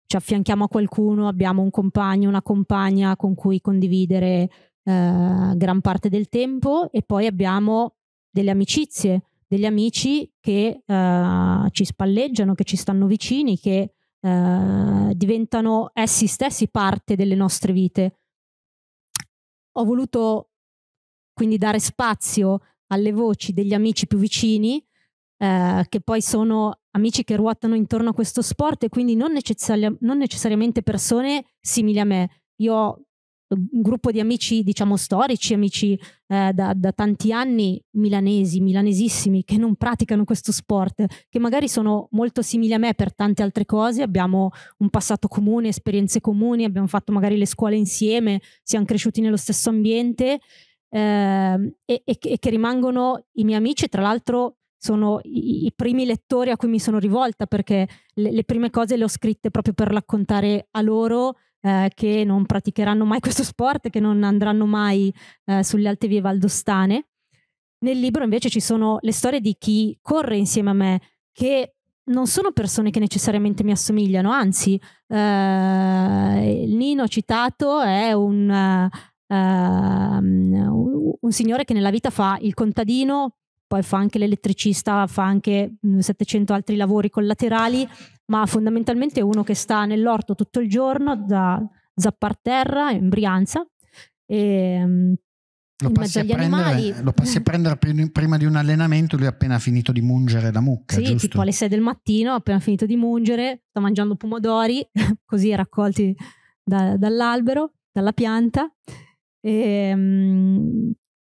ci affianchiamo a qualcuno, abbiamo un compagno, una compagna con cui condividere eh, gran parte del tempo e poi abbiamo delle amicizie, degli amici che eh, ci spalleggiano, che ci stanno vicini, che eh, diventano essi stessi parte delle nostre vite. Ho voluto quindi dare spazio alle voci degli amici più vicini eh, che poi sono amici che ruotano intorno a questo sport e quindi non, necessari- non necessariamente persone simili a me. Io ho un gruppo di amici, diciamo, storici, amici eh, da, da, tanti anni milanesi, milanesissimi, che non praticano questo sport, che magari sono molto simili a me per tante altre cose, abbiamo un passato comune, esperienze comuni, abbiamo fatto magari le scuole insieme, siamo cresciuti nello stesso ambiente eh, e, e, che rimangono i miei amici, tra l'altro sono i, i, primi lettori a cui mi sono rivolta perché le, le, prime cose le ho scritte proprio per raccontare a loro eh, che non praticheranno mai questo sport, che non andranno mai eh, sulle alte vie valdostane. Nel libro invece ci sono le storie di chi corre insieme a me, che non sono persone che necessariamente mi assomigliano, anzi, eh, Nino citato è un, eh, ehm, un, un, signore che nella vita fa il contadino poi fa anche l'elettricista, fa anche 700 altri lavori collaterali, ma fondamentalmente è uno che sta nell'orto tutto il giorno da Zapparterra in Brianza e lo passi, prendere, lo passi a prendere prima di un allenamento, lui ha appena finito di mungere la mucca. Sì, giusto? tipo alle 6 del mattino, appena finito di mungere, sta mangiando pomodori, così raccolti da, dall'albero, dalla pianta. E,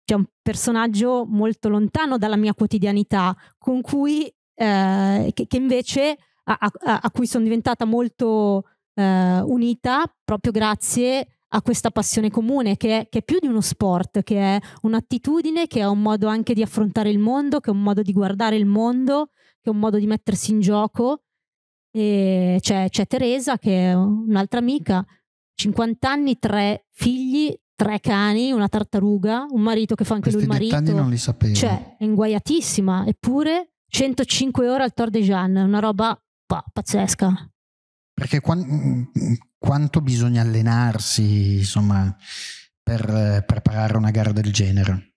cioè un personaggio molto lontano dalla mia quotidianità, con cui, eh, che, che, invece a, a, a cui sono diventata molto eh, unita proprio grazie a questa passione comune che è, che è, più di uno sport, che è un'attitudine, che è un modo anche di affrontare il mondo, che è un modo di guardare il mondo, che è un modo di mettersi in gioco. E c'è, c'è Teresa che è un'altra amica, 50 anni, tre figli, tre cani, una tartaruga, un marito che fa anche Questi lui il marito. non li sapevo. Cioè, è inguaiatissima, eppure 105 ore al Tour de Jeanne, una roba bah, pazzesca. Perché quando, quanto bisogna allenarsi, insomma, per preparare una gara del genere?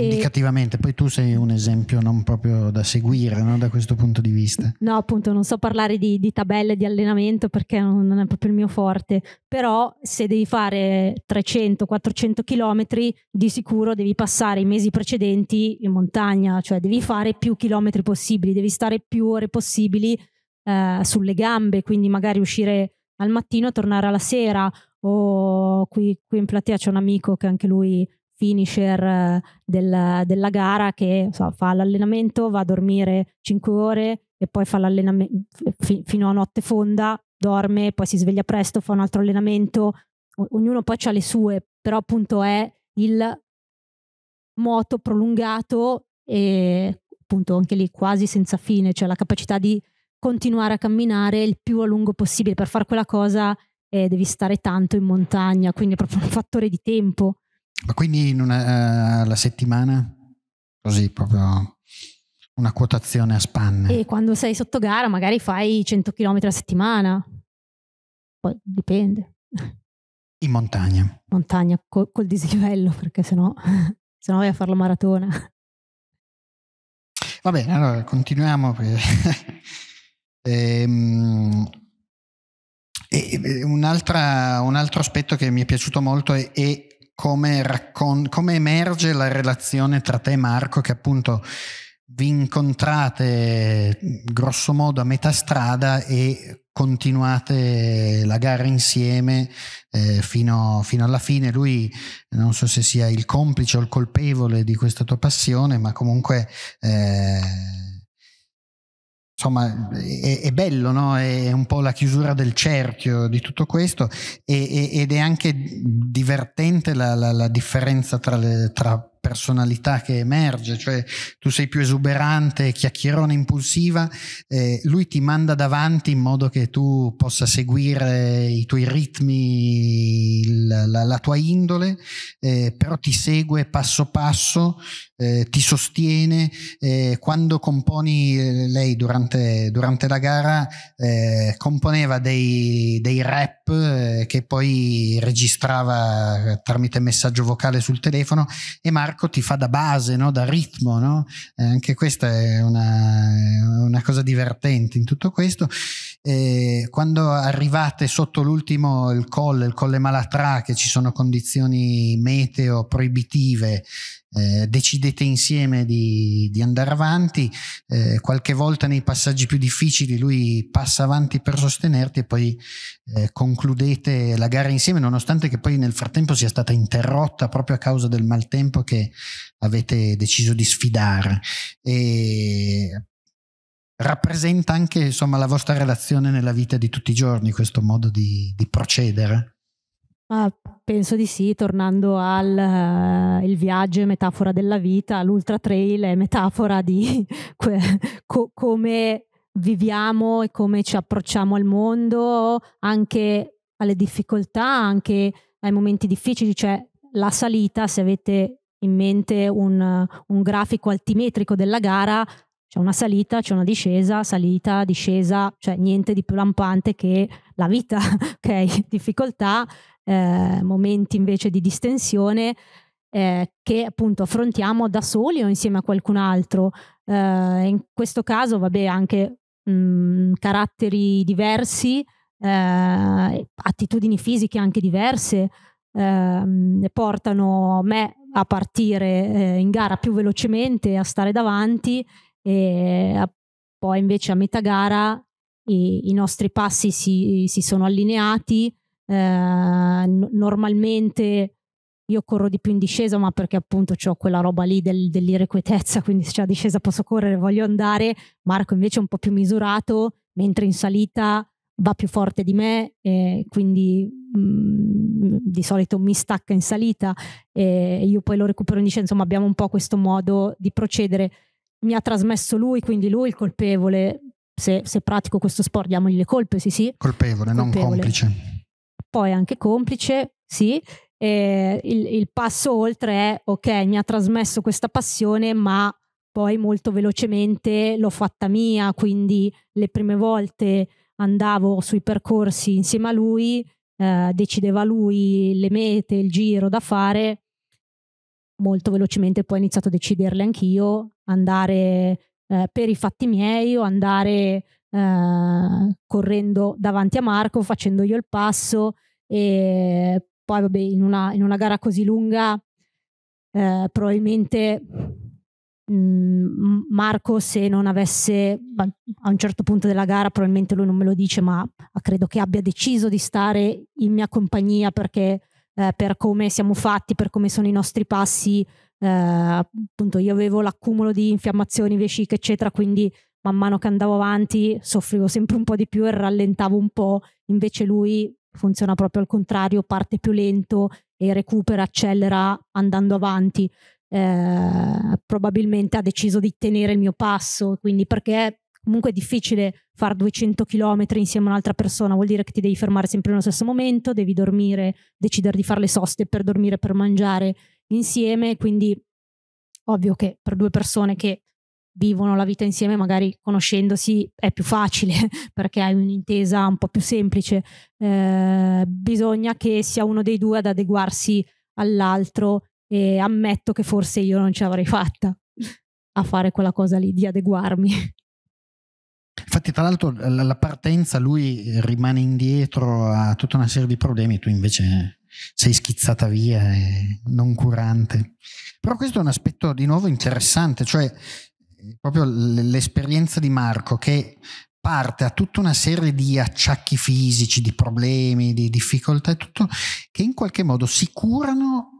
Indicativamente, poi tu sei un esempio non proprio da seguire no? da questo punto di vista. No, appunto, non so parlare di, di tabelle di allenamento perché non, non, è proprio il mio forte, però se devi fare 300-400 km di sicuro devi passare i mesi precedenti in montagna, cioè devi fare più chilometri possibili, devi stare più ore possibili eh, sulle gambe, quindi magari uscire al mattino e tornare alla sera o qui, qui in platea c'è un amico che anche lui finisher eh, della, della gara che so, fa l'allenamento, va a dormire 5 ore e poi fa l'allenamento fi, fino a notte fonda, dorme, poi si sveglia presto, fa un altro allenamento. O, ognuno poi ha le sue, però appunto è il moto prolungato e appunto anche lì quasi senza fine, cioè la capacità di continuare a camminare il più a lungo possibile. Per fare quella cosa eh, devi stare tanto in montagna, quindi è proprio un fattore di tempo. Ma quindi una, uh, eh, la settimana, così proprio una quotazione a spanne. E quando sei sotto gara magari fai 100 km a settimana, poi dipende. In montagna. Montagna col, col dislivello, perché sennò, sennò vai a farlo maratona. Va bene, allora continuiamo. ehm... E un, altro aspetto che mi è piaciuto molto è, è come, raccon- come emerge la relazione tra te e Marco che appunto vi incontrate grosso modo a metà strada e continuate la gara insieme eh, fino, fino, alla fine. Lui non so se sia il complice o il colpevole di questa tua passione, ma comunque... Eh, insomma è, è bello, no? è un po' la chiusura del cerchio di tutto questo e, ed è anche divertente la, la, la differenza tra, le, tra personalità che emerge, cioè tu sei più esuberante, chiacchierona, impulsiva, eh, lui ti manda davanti in modo che tu possa seguire i tuoi ritmi, il, la, la, tua indole, eh, però ti segue passo passo, eh, ti sostiene. Eh, quando componi, eh, lei durante, durante la gara eh, componeva dei, dei rap eh, che poi registrava tramite messaggio vocale sul telefono e Marco ti fa da base, no? da ritmo, no? eh, anche questa è una, una, cosa divertente in tutto questo. Eh, quando arrivate sotto l'ultimo il colle, il colle Malatra, che ci sono condizioni meteo proibitive, eh, decidete insieme di, di andare avanti, eh, qualche volta nei passaggi più difficili lui passa avanti per sostenerti e poi eh, concludete la gara insieme, nonostante che poi nel frattempo sia stata interrotta proprio a causa del maltempo che avete deciso di sfidare. E rappresenta anche insomma, la vostra relazione nella vita di tutti i giorni, questo modo di, di procedere. Ah, Penso di sì, tornando al uh, viaggio è metafora della vita, l'ultra trail è metafora di co- come viviamo e come ci approcciamo al mondo, anche alle difficoltà, anche ai momenti difficili, cioè la salita, se avete in mente un, un grafico altimetrico della gara, c'è una salita, c'è una discesa, salita, discesa, cioè niente di più lampante che la vita, ok? Difficoltà, eh, momenti invece di distensione eh, che appunto affrontiamo da soli o insieme a qualcun altro. Eh, in questo caso, vabbè, anche mh, mm, caratteri diversi, eh, attitudini fisiche anche diverse ehm, portano me a partire eh, in gara più velocemente, a stare davanti e a, poi invece a metà gara i, i nostri passi si, si sono allineati Ehm, no- normalmente io corro di più in discesa, ma perché appunto ho quella roba lì del, dell'irrequietezza, quindi se c'è la discesa posso correre, voglio andare. Marco invece è un po' più misurato, mentre in salita va più forte di me, eh, quindi mh, mm, di solito mi stacca in salita e io poi lo recupero in discesa. Insomma, abbiamo un po' questo modo di procedere. Mi ha trasmesso lui, quindi lui il colpevole. Se, se pratico questo sport, diamogli le colpe, sì, sì. Colpevole, colpevole. non complice poi anche complice, sì, eh, il, il, passo oltre è ok, mi ha trasmesso questa passione, ma poi molto velocemente l'ho fatta mia, quindi le prime volte andavo sui percorsi insieme a lui, eh, decideva lui le mete, il giro da fare, molto velocemente poi ho iniziato a deciderle anch'io, andare eh, per i fatti miei o andare eh, correndo davanti a Marco, facendo io il passo, e poi, vabbè, in una, in una gara così lunga, eh, probabilmente mh, mm, Marco, se non avesse a un certo punto della gara, probabilmente lui non me lo dice, ma credo che abbia deciso di stare in mia compagnia perché eh, per come siamo fatti, per come sono i nostri passi. Eh, appunto io avevo l'accumulo di infiammazioni vesciche eccetera quindi man mano che andavo avanti soffrivo sempre un po' di più e rallentavo un po', invece lui funziona proprio al contrario, parte più lento e recupera, accelera andando avanti. Eh, probabilmente ha deciso di tenere il mio passo, quindi perché comunque è difficile fare 200 km insieme a un'altra persona, vuol dire che ti devi fermare sempre nello stesso momento, devi dormire, decidere di fare le soste per dormire, per mangiare insieme, quindi ovvio che per due persone che vivono la vita insieme, magari conoscendosi è più facile perché hai un'intesa un po' più semplice. Eh, bisogna che sia uno dei due ad adeguarsi all'altro e ammetto che forse io non ce l'avrei fatta a fare quella cosa lì di adeguarmi. Infatti, tra l'altro, la partenza lui rimane indietro a tutta una serie di problemi, tu invece sei schizzata via e non curante. Però questo è un aspetto di nuovo interessante, cioè proprio l'esperienza di Marco che parte a tutta una serie di acciacchi fisici, di problemi, di difficoltà e tutto, che in qualche modo si curano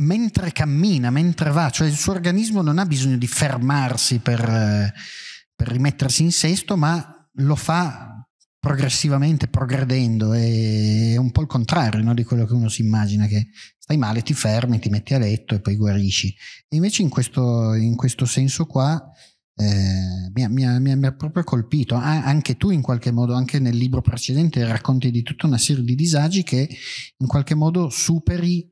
mentre cammina, mentre va, cioè il suo organismo non ha bisogno di fermarsi per, per rimettersi in sesto, ma lo fa progressivamente, progredendo, è un po' il contrario no, di quello che uno si immagina che stai male, ti fermi, ti metti a letto e poi guarisci. E invece in questo, in questo senso qua eh, mi, ha, mi, ha, mi, ha, proprio colpito, ah, anche tu in qualche modo, anche nel libro precedente racconti di tutta una serie di disagi che in qualche modo superi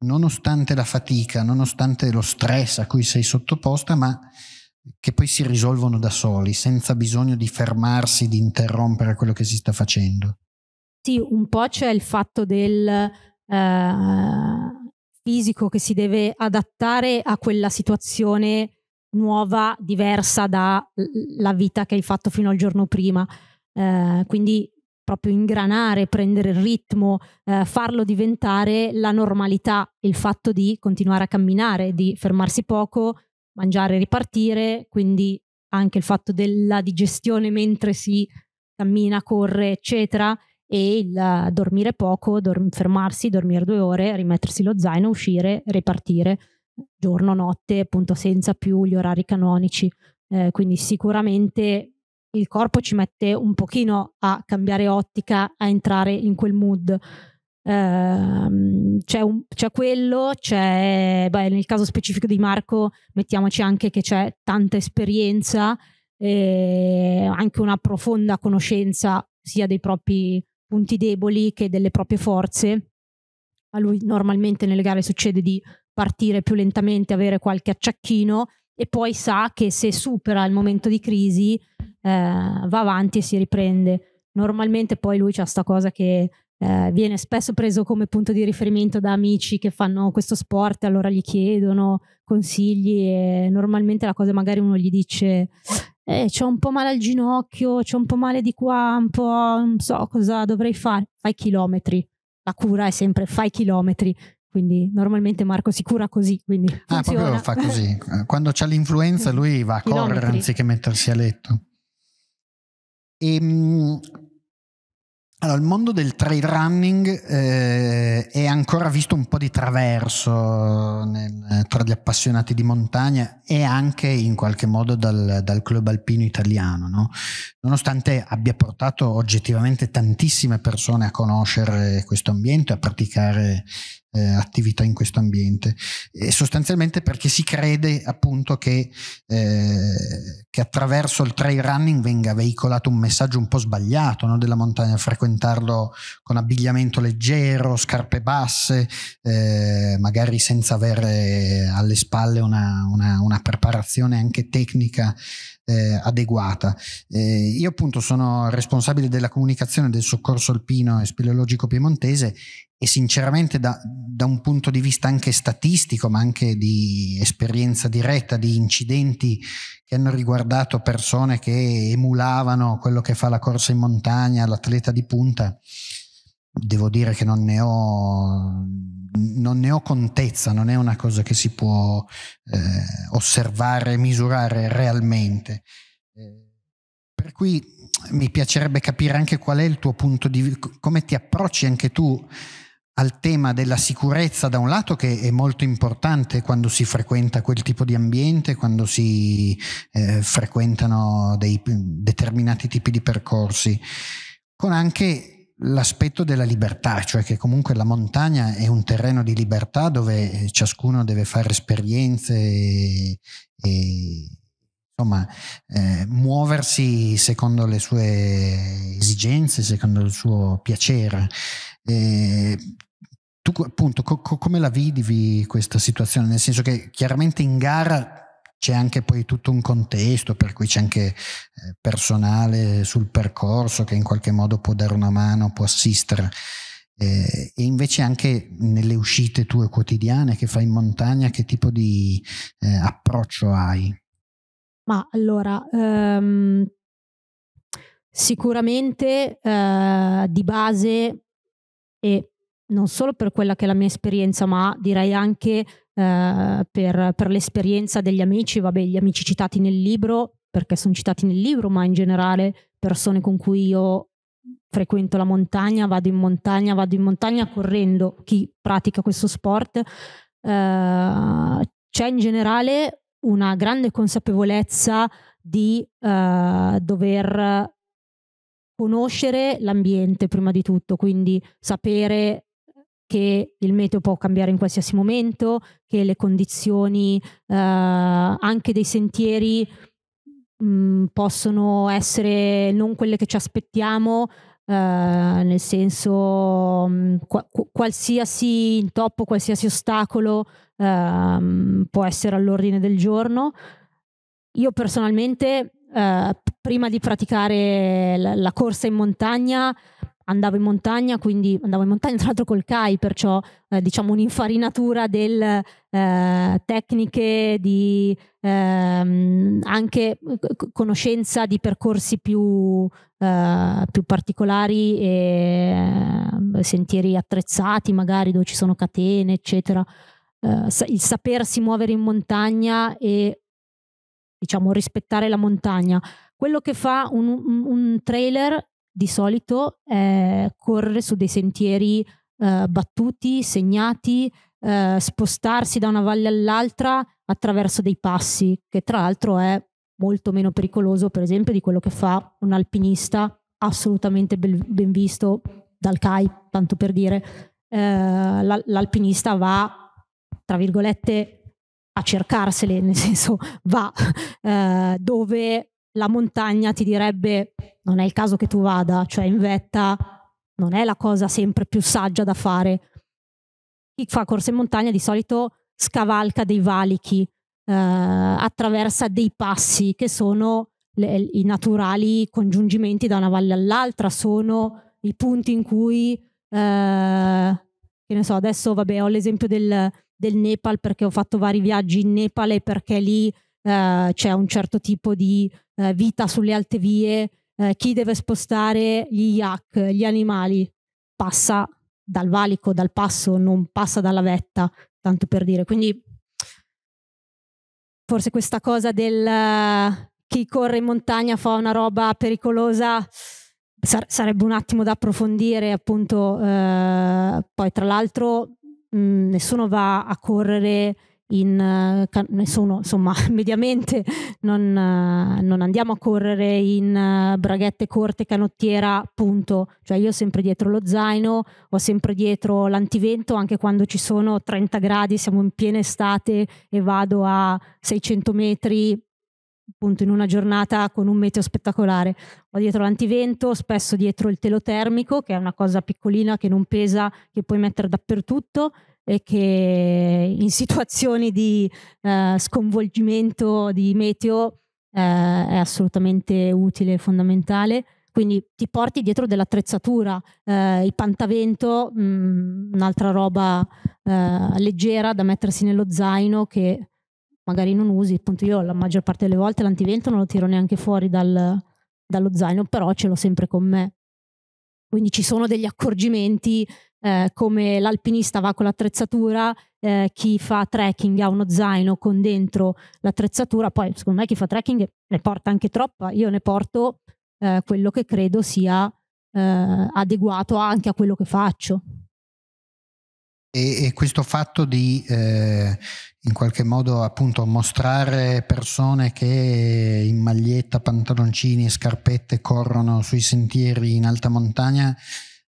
nonostante la fatica, nonostante lo stress a cui sei sottoposta, ma che poi si risolvono da soli, senza bisogno di fermarsi, di interrompere quello che si sta facendo. Sì, un po' c'è il fatto del eh, fisico che si deve adattare a quella situazione nuova, diversa dalla vita che hai fatto fino al giorno prima. Eh, quindi proprio ingranare, prendere il ritmo, eh, farlo diventare la normalità, il fatto di continuare a camminare, di fermarsi poco, mangiare e ripartire, quindi anche il fatto della digestione mentre si cammina, corre, eccetera, e il dormire poco, dorm- fermarsi, dormire due ore, rimettersi lo zaino, uscire, ripartire giorno, notte, appunto senza più gli orari canonici. Eh, quindi sicuramente il corpo ci mette un pochino a cambiare ottica, a entrare in quel mood. Ehm, c'è, un, c'è, quello, c'è, beh, nel caso specifico di Marco, mettiamoci anche che c'è tanta esperienza, e eh, anche una profonda conoscenza sia dei propri punti deboli che delle proprie forze. A lui normalmente nelle gare succede di partire più lentamente, avere qualche acciacchino e poi sa che se supera il momento di crisi eh, va avanti e si riprende. Normalmente poi lui c'ha questa cosa che eh, viene spesso preso come punto di riferimento da amici che fanno questo sport, allora gli chiedono consigli e normalmente la cosa magari uno gli dice eh, c'ho un po' male al ginocchio, ho un po' male di qua, un po' non so cosa dovrei fare. Fai chilometri. La cura è sempre fai chilometri. Quindi normalmente Marco si cura così. Quindi ah, funziona. proprio fa così. Quando c'è l'influenza lui va a chilometri. correre anziché mettersi a letto. E ehm, allora, il mondo del trade running eh, è ancora visto un po' di traverso nel, tra gli appassionati di montagna e anche in qualche modo dal, dal club alpino italiano, no? nonostante abbia portato oggettivamente tantissime persone a conoscere questo ambiente, a praticare eh, attività in questo ambiente. E sostanzialmente perché si crede appunto che, eh, che, attraverso il trail running venga veicolato un messaggio un po' sbagliato no? della montagna, frequentarlo con abbigliamento leggero, scarpe basse, eh, magari senza avere alle spalle una, una, una preparazione anche tecnica eh, adeguata. Eh, io appunto sono responsabile della comunicazione del soccorso alpino e speleologico piemontese e sinceramente da, da, un punto di vista anche statistico, ma anche di esperienza diretta di incidenti che hanno riguardato persone che emulavano quello che fa la corsa in montagna, l'atleta di punta, devo dire che non ne ho non ne ho contezza, non è una cosa che si può eh, osservare, misurare realmente. Eh, per cui mi piacerebbe capire anche qual è il tuo punto di vista, come ti approcci anche tu al tema della sicurezza da un lato che è molto importante quando si frequenta quel tipo di ambiente, quando si eh, frequentano dei determinati tipi di percorsi, con anche l'aspetto della libertà, cioè che comunque la montagna è un terreno di libertà dove eh, ciascuno deve fare esperienze e, e insomma eh, muoversi secondo le sue esigenze, secondo il suo piacere. E, tu appunto co- come la vivi questa situazione? Nel senso che chiaramente in gara c'è anche poi tutto un contesto per cui c'è anche eh, personale sul percorso che in qualche modo può dare una mano, può assistere. Eh, e invece anche nelle uscite tue quotidiane che fai in montagna, che tipo di eh, approccio hai? Ma allora, um, sicuramente eh, di base e non solo per quella che è la mia esperienza, ma direi anche eh, per, per, l'esperienza degli amici, vabbè, gli amici citati nel libro, perché sono citati nel libro, ma in generale persone con cui io frequento la montagna, vado in montagna, vado in montagna correndo, chi pratica questo sport, eh, c'è in generale una grande consapevolezza di eh, dover conoscere l'ambiente prima di tutto, quindi sapere che il meteo può cambiare in qualsiasi momento, che le condizioni eh, anche dei sentieri mh, mm, possono essere non quelle che ci aspettiamo, eh, nel senso mh, mm, qualsiasi intoppo, qualsiasi ostacolo eh, può essere all'ordine del giorno. Io personalmente, eh, prima di praticare la, la corsa in montagna, andavo in montagna, quindi andavo in montagna tra l'altro col CAI, perciò eh, diciamo un'infarinatura del eh, tecniche di ehm, anche eh, conoscenza di percorsi più, eh, più particolari e eh, sentieri attrezzati magari dove ci sono catene eccetera. Eh, il sapersi muovere in montagna e diciamo rispettare la montagna. Quello che fa un, un trailer di solito è eh, correre su dei sentieri eh, battuti, segnati, eh, spostarsi da una valle all'altra attraverso dei passi, che tra l'altro è molto meno pericoloso, per esempio, di quello che fa un alpinista assolutamente ben visto dal CAI, tanto per dire. Eh, l'alpinista va, tra virgolette, a cercarsele, nel senso va eh, dove la montagna ti direbbe non è il caso che tu vada, cioè in vetta non è la cosa sempre più saggia da fare. Chi fa corsa in montagna di solito scavalca dei valichi, eh, attraversa dei passi che sono le, i naturali congiungimenti da una valle all'altra, sono i punti in cui, eh, che ne so, adesso vabbè ho l'esempio del, del Nepal perché ho fatto vari viaggi in Nepal e perché lì eh, c'è un certo tipo di eh, vita sulle alte vie eh, chi deve spostare gli yak, gli animali, passa dal valico, dal passo, non passa dalla vetta, tanto per dire. Quindi forse questa cosa del uh, chi corre in montagna fa una roba pericolosa sar- sarebbe un attimo da approfondire, appunto. Uh, poi tra l'altro mh, mm, nessuno va a correre in, eh, sono, insomma, mediamente non, eh, non, andiamo a correre in eh, braghette corte, canottiera, punto. Cioè io ho sempre dietro lo zaino, ho sempre dietro l'antivento, anche quando ci sono 30 gradi, siamo in piena estate e vado a 600 metri, appunto in una giornata con un meteo spettacolare. Ho dietro l'antivento, spesso dietro il telotermico, che è una cosa piccolina che non pesa, che puoi mettere dappertutto e che in situazioni di eh, sconvolgimento di meteo eh, è assolutamente utile e fondamentale. Quindi ti porti dietro dell'attrezzatura, eh, il pantavento, mh, mm, un'altra roba eh, leggera da mettersi nello zaino che magari non usi. Appunto, io la maggior parte delle volte l'antivento non lo tiro neanche fuori dal, dallo zaino, però ce l'ho sempre con me. Quindi ci sono degli accorgimenti eh, come l'alpinista va con l'attrezzatura, eh, chi fa trekking ha uno zaino con dentro l'attrezzatura, poi secondo me chi fa trekking ne porta anche troppa, io ne porto eh, quello che credo sia eh, adeguato anche a quello che faccio. E, e questo fatto di eh, in qualche modo appunto mostrare persone che in maglietta, pantaloncini e scarpette corrono sui sentieri in alta montagna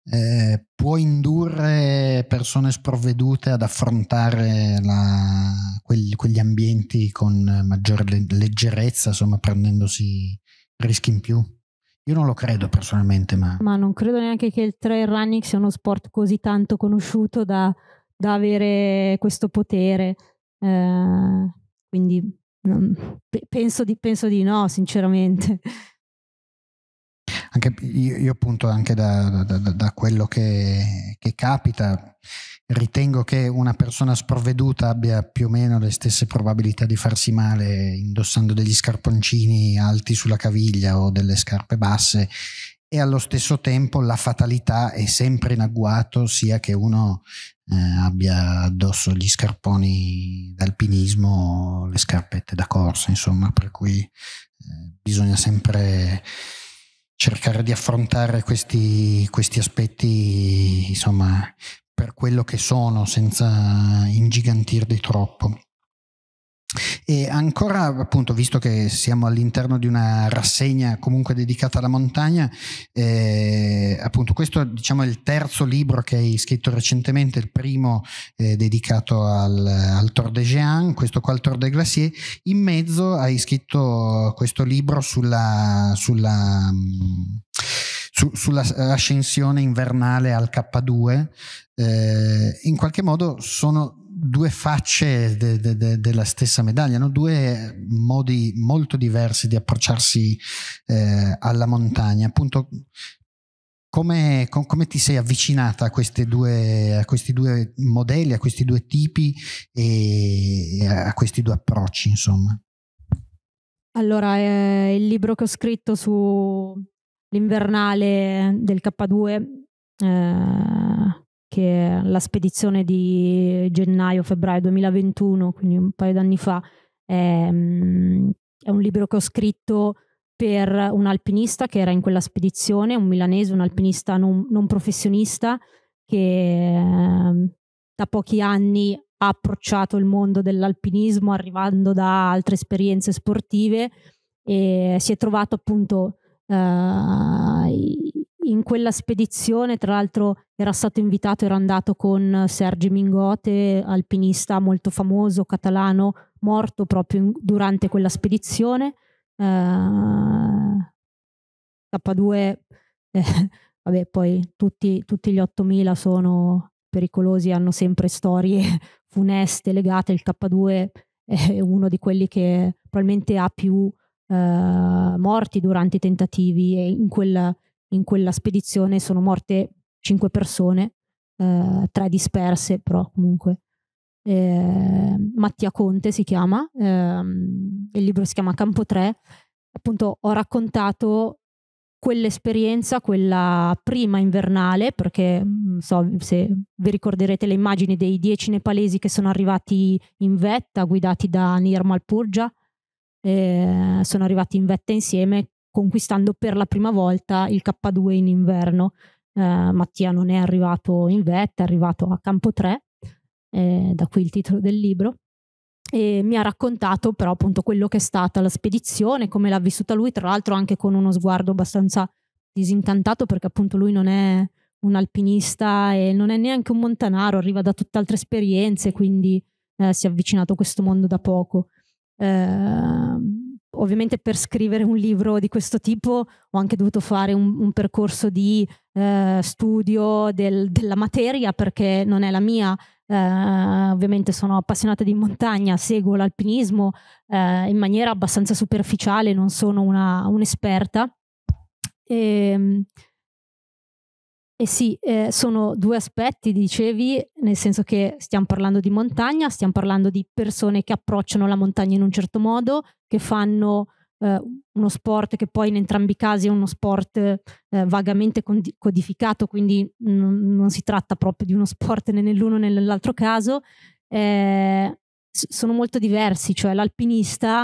eh, può indurre persone sprovvedute ad affrontare la, quelli, quegli ambienti con maggiore leggerezza, insomma prendendosi rischi in più? Io non lo credo personalmente, ma... Ma non credo neanche che il trail running sia uno sport così tanto conosciuto da, da avere questo potere. Eh, quindi non, penso, di, penso di no, sinceramente anche io, io appunto anche da, da, da quello che, che, capita ritengo che una persona sprovveduta abbia più o meno le stesse probabilità di farsi male indossando degli scarponcini alti sulla caviglia o delle scarpe basse e allo stesso tempo la fatalità è sempre in agguato sia che uno eh, abbia addosso gli scarponi d'alpinismo o le scarpette da corsa insomma per cui eh, bisogna sempre cercare di affrontare questi, questi aspetti insomma, per quello che sono, senza ingigantirli troppo. E ancora, appunto, visto che siamo all'interno di una rassegna comunque dedicata alla montagna, eh, appunto, questo diciamo, è il terzo libro che hai scritto recentemente, il primo eh, dedicato al, al Tour de Géant, questo qua al Tour de Glacier. In mezzo hai scritto questo libro sulla. sulla mm, sull'ascensione invernale al K2, eh, in qualche modo sono due facce de, de, de della stessa medaglia, no? due modi molto diversi di approcciarsi eh, alla montagna. Appunto, come, com, come, ti sei avvicinata a, due, a, questi due modelli, a questi due tipi e a questi due approcci, insomma? Allora, eh, il libro che ho scritto sull'invernale del K2 eh, che la spedizione di gennaio-febbraio 2021, quindi un paio d'anni fa, è, mm, è, un libro che ho scritto per un alpinista che era in quella spedizione, un milanese, un alpinista non, non professionista che mm, da pochi anni ha approcciato il mondo dell'alpinismo arrivando da altre esperienze sportive e si è trovato appunto eh, in quella spedizione, tra l'altro, era stato invitato, era andato con eh, Sergi Mingote, alpinista molto famoso catalano, morto proprio in, durante quella spedizione. Uh, K2, eh, eh vabbè, poi tutti, tutti gli 8000 sono pericolosi, hanno sempre storie funeste legate. Il K2 è uno di quelli che probabilmente ha più uh, morti durante i tentativi e in quella in quella spedizione sono morte cinque persone, eh, tre disperse, però comunque. Eh, Mattia Conte si chiama, ehm, il libro si chiama Campo 3. Appunto, ho raccontato quell'esperienza, quella prima invernale, perché non mm, so se vi ricorderete le immagini dei dieci nepalesi che sono arrivati in vetta, guidati da Nirmal Purja, eh, sono arrivati in vetta insieme, conquistando per la prima volta il K2 in inverno. Eh, Mattia non è arrivato in vetta, è arrivato a Campo 3, eh, da qui il titolo del libro. E mi ha raccontato però appunto quello che è stata la spedizione, come l'ha vissuta lui, tra l'altro anche con uno sguardo abbastanza disincantato perché appunto lui non è un alpinista e non è neanche un montanaro, arriva da tutt'altre esperienze, quindi eh, si è avvicinato a questo mondo da poco. Eh, Ovviamente per scrivere un libro di questo tipo ho anche dovuto fare un, un percorso di eh, studio del, della materia perché non è la mia. Eh, ovviamente sono appassionata di montagna, seguo l'alpinismo eh, in maniera abbastanza superficiale, non sono una, un'esperta. E, ehm, e eh sì, eh, sono due aspetti, dicevi, nel senso che stiamo parlando di montagna, stiamo parlando di persone che approcciano la montagna in un certo modo, che fanno eh, uno sport che poi in entrambi i casi è uno sport eh, vagamente codificato, quindi n- non si tratta proprio di uno sport né nell'uno né nell'altro caso. Eh, s- sono molto diversi, cioè l'alpinista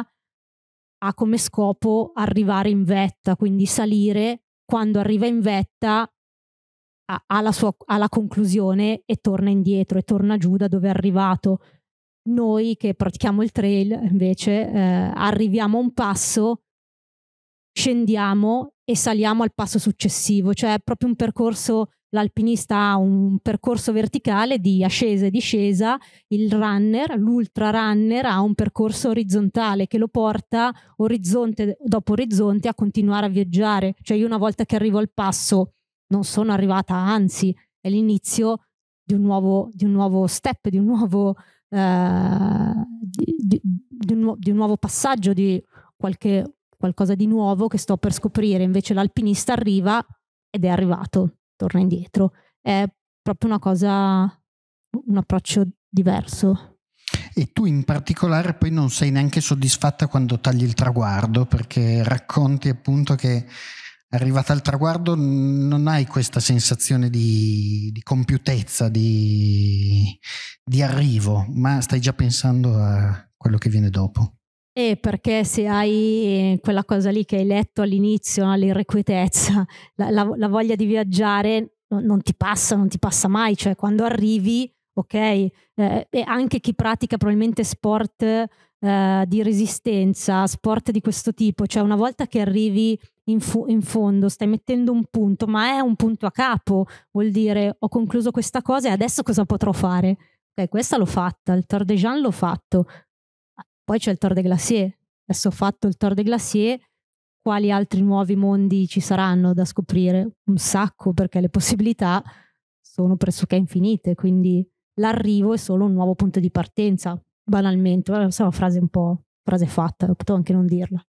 ha come scopo arrivare in vetta, quindi salire quando arriva in vetta alla, sua, alla conclusione e torna indietro e torna giù da dove è arrivato. Noi che pratichiamo il trail invece eh, arriviamo a un passo, scendiamo e saliamo al passo successivo, cioè è proprio un percorso, l'alpinista ha un percorso verticale di ascesa e discesa, il runner, l'ultra runner ha un percorso orizzontale che lo porta orizzonte dopo orizzonte a continuare a viaggiare, cioè io una volta che arrivo al passo non sono arrivata, anzi è l'inizio di un nuovo, di un nuovo step, di un nuovo, eh, di, di, un, di un nuovo passaggio, di qualche, qualcosa di nuovo che sto per scoprire. Invece l'alpinista arriva ed è arrivato, torna indietro. È proprio una cosa, un approccio diverso. E tu in particolare poi non sei neanche soddisfatta quando tagli il traguardo perché racconti appunto che arrivata al traguardo non hai questa sensazione di, di compiutezza, di, di arrivo, ma stai già pensando a quello che viene dopo. E perché se hai eh, quella cosa lì che hai letto all'inizio, l'irrequietezza, la, la, la, voglia di viaggiare, non, non, ti passa, non ti passa mai. Cioè, quando arrivi, ok, eh, e anche chi pratica probabilmente sport eh, di resistenza, sport di questo tipo, cioè una volta che arrivi in, fu- in, fondo, stai mettendo un punto, ma è un punto a capo, vuol dire ho concluso questa cosa e adesso cosa potrò fare? Ok, questa l'ho fatta, il Tour de Jean l'ho fatto, ah, poi c'è il Tour de Glacier, adesso ho fatto il Tour de Glacier, quali altri nuovi mondi ci saranno da scoprire? Un sacco, perché le possibilità sono pressoché infinite, quindi l'arrivo è solo un nuovo punto di partenza, banalmente, è una frase un po' frase fatta, potevo anche non dirla.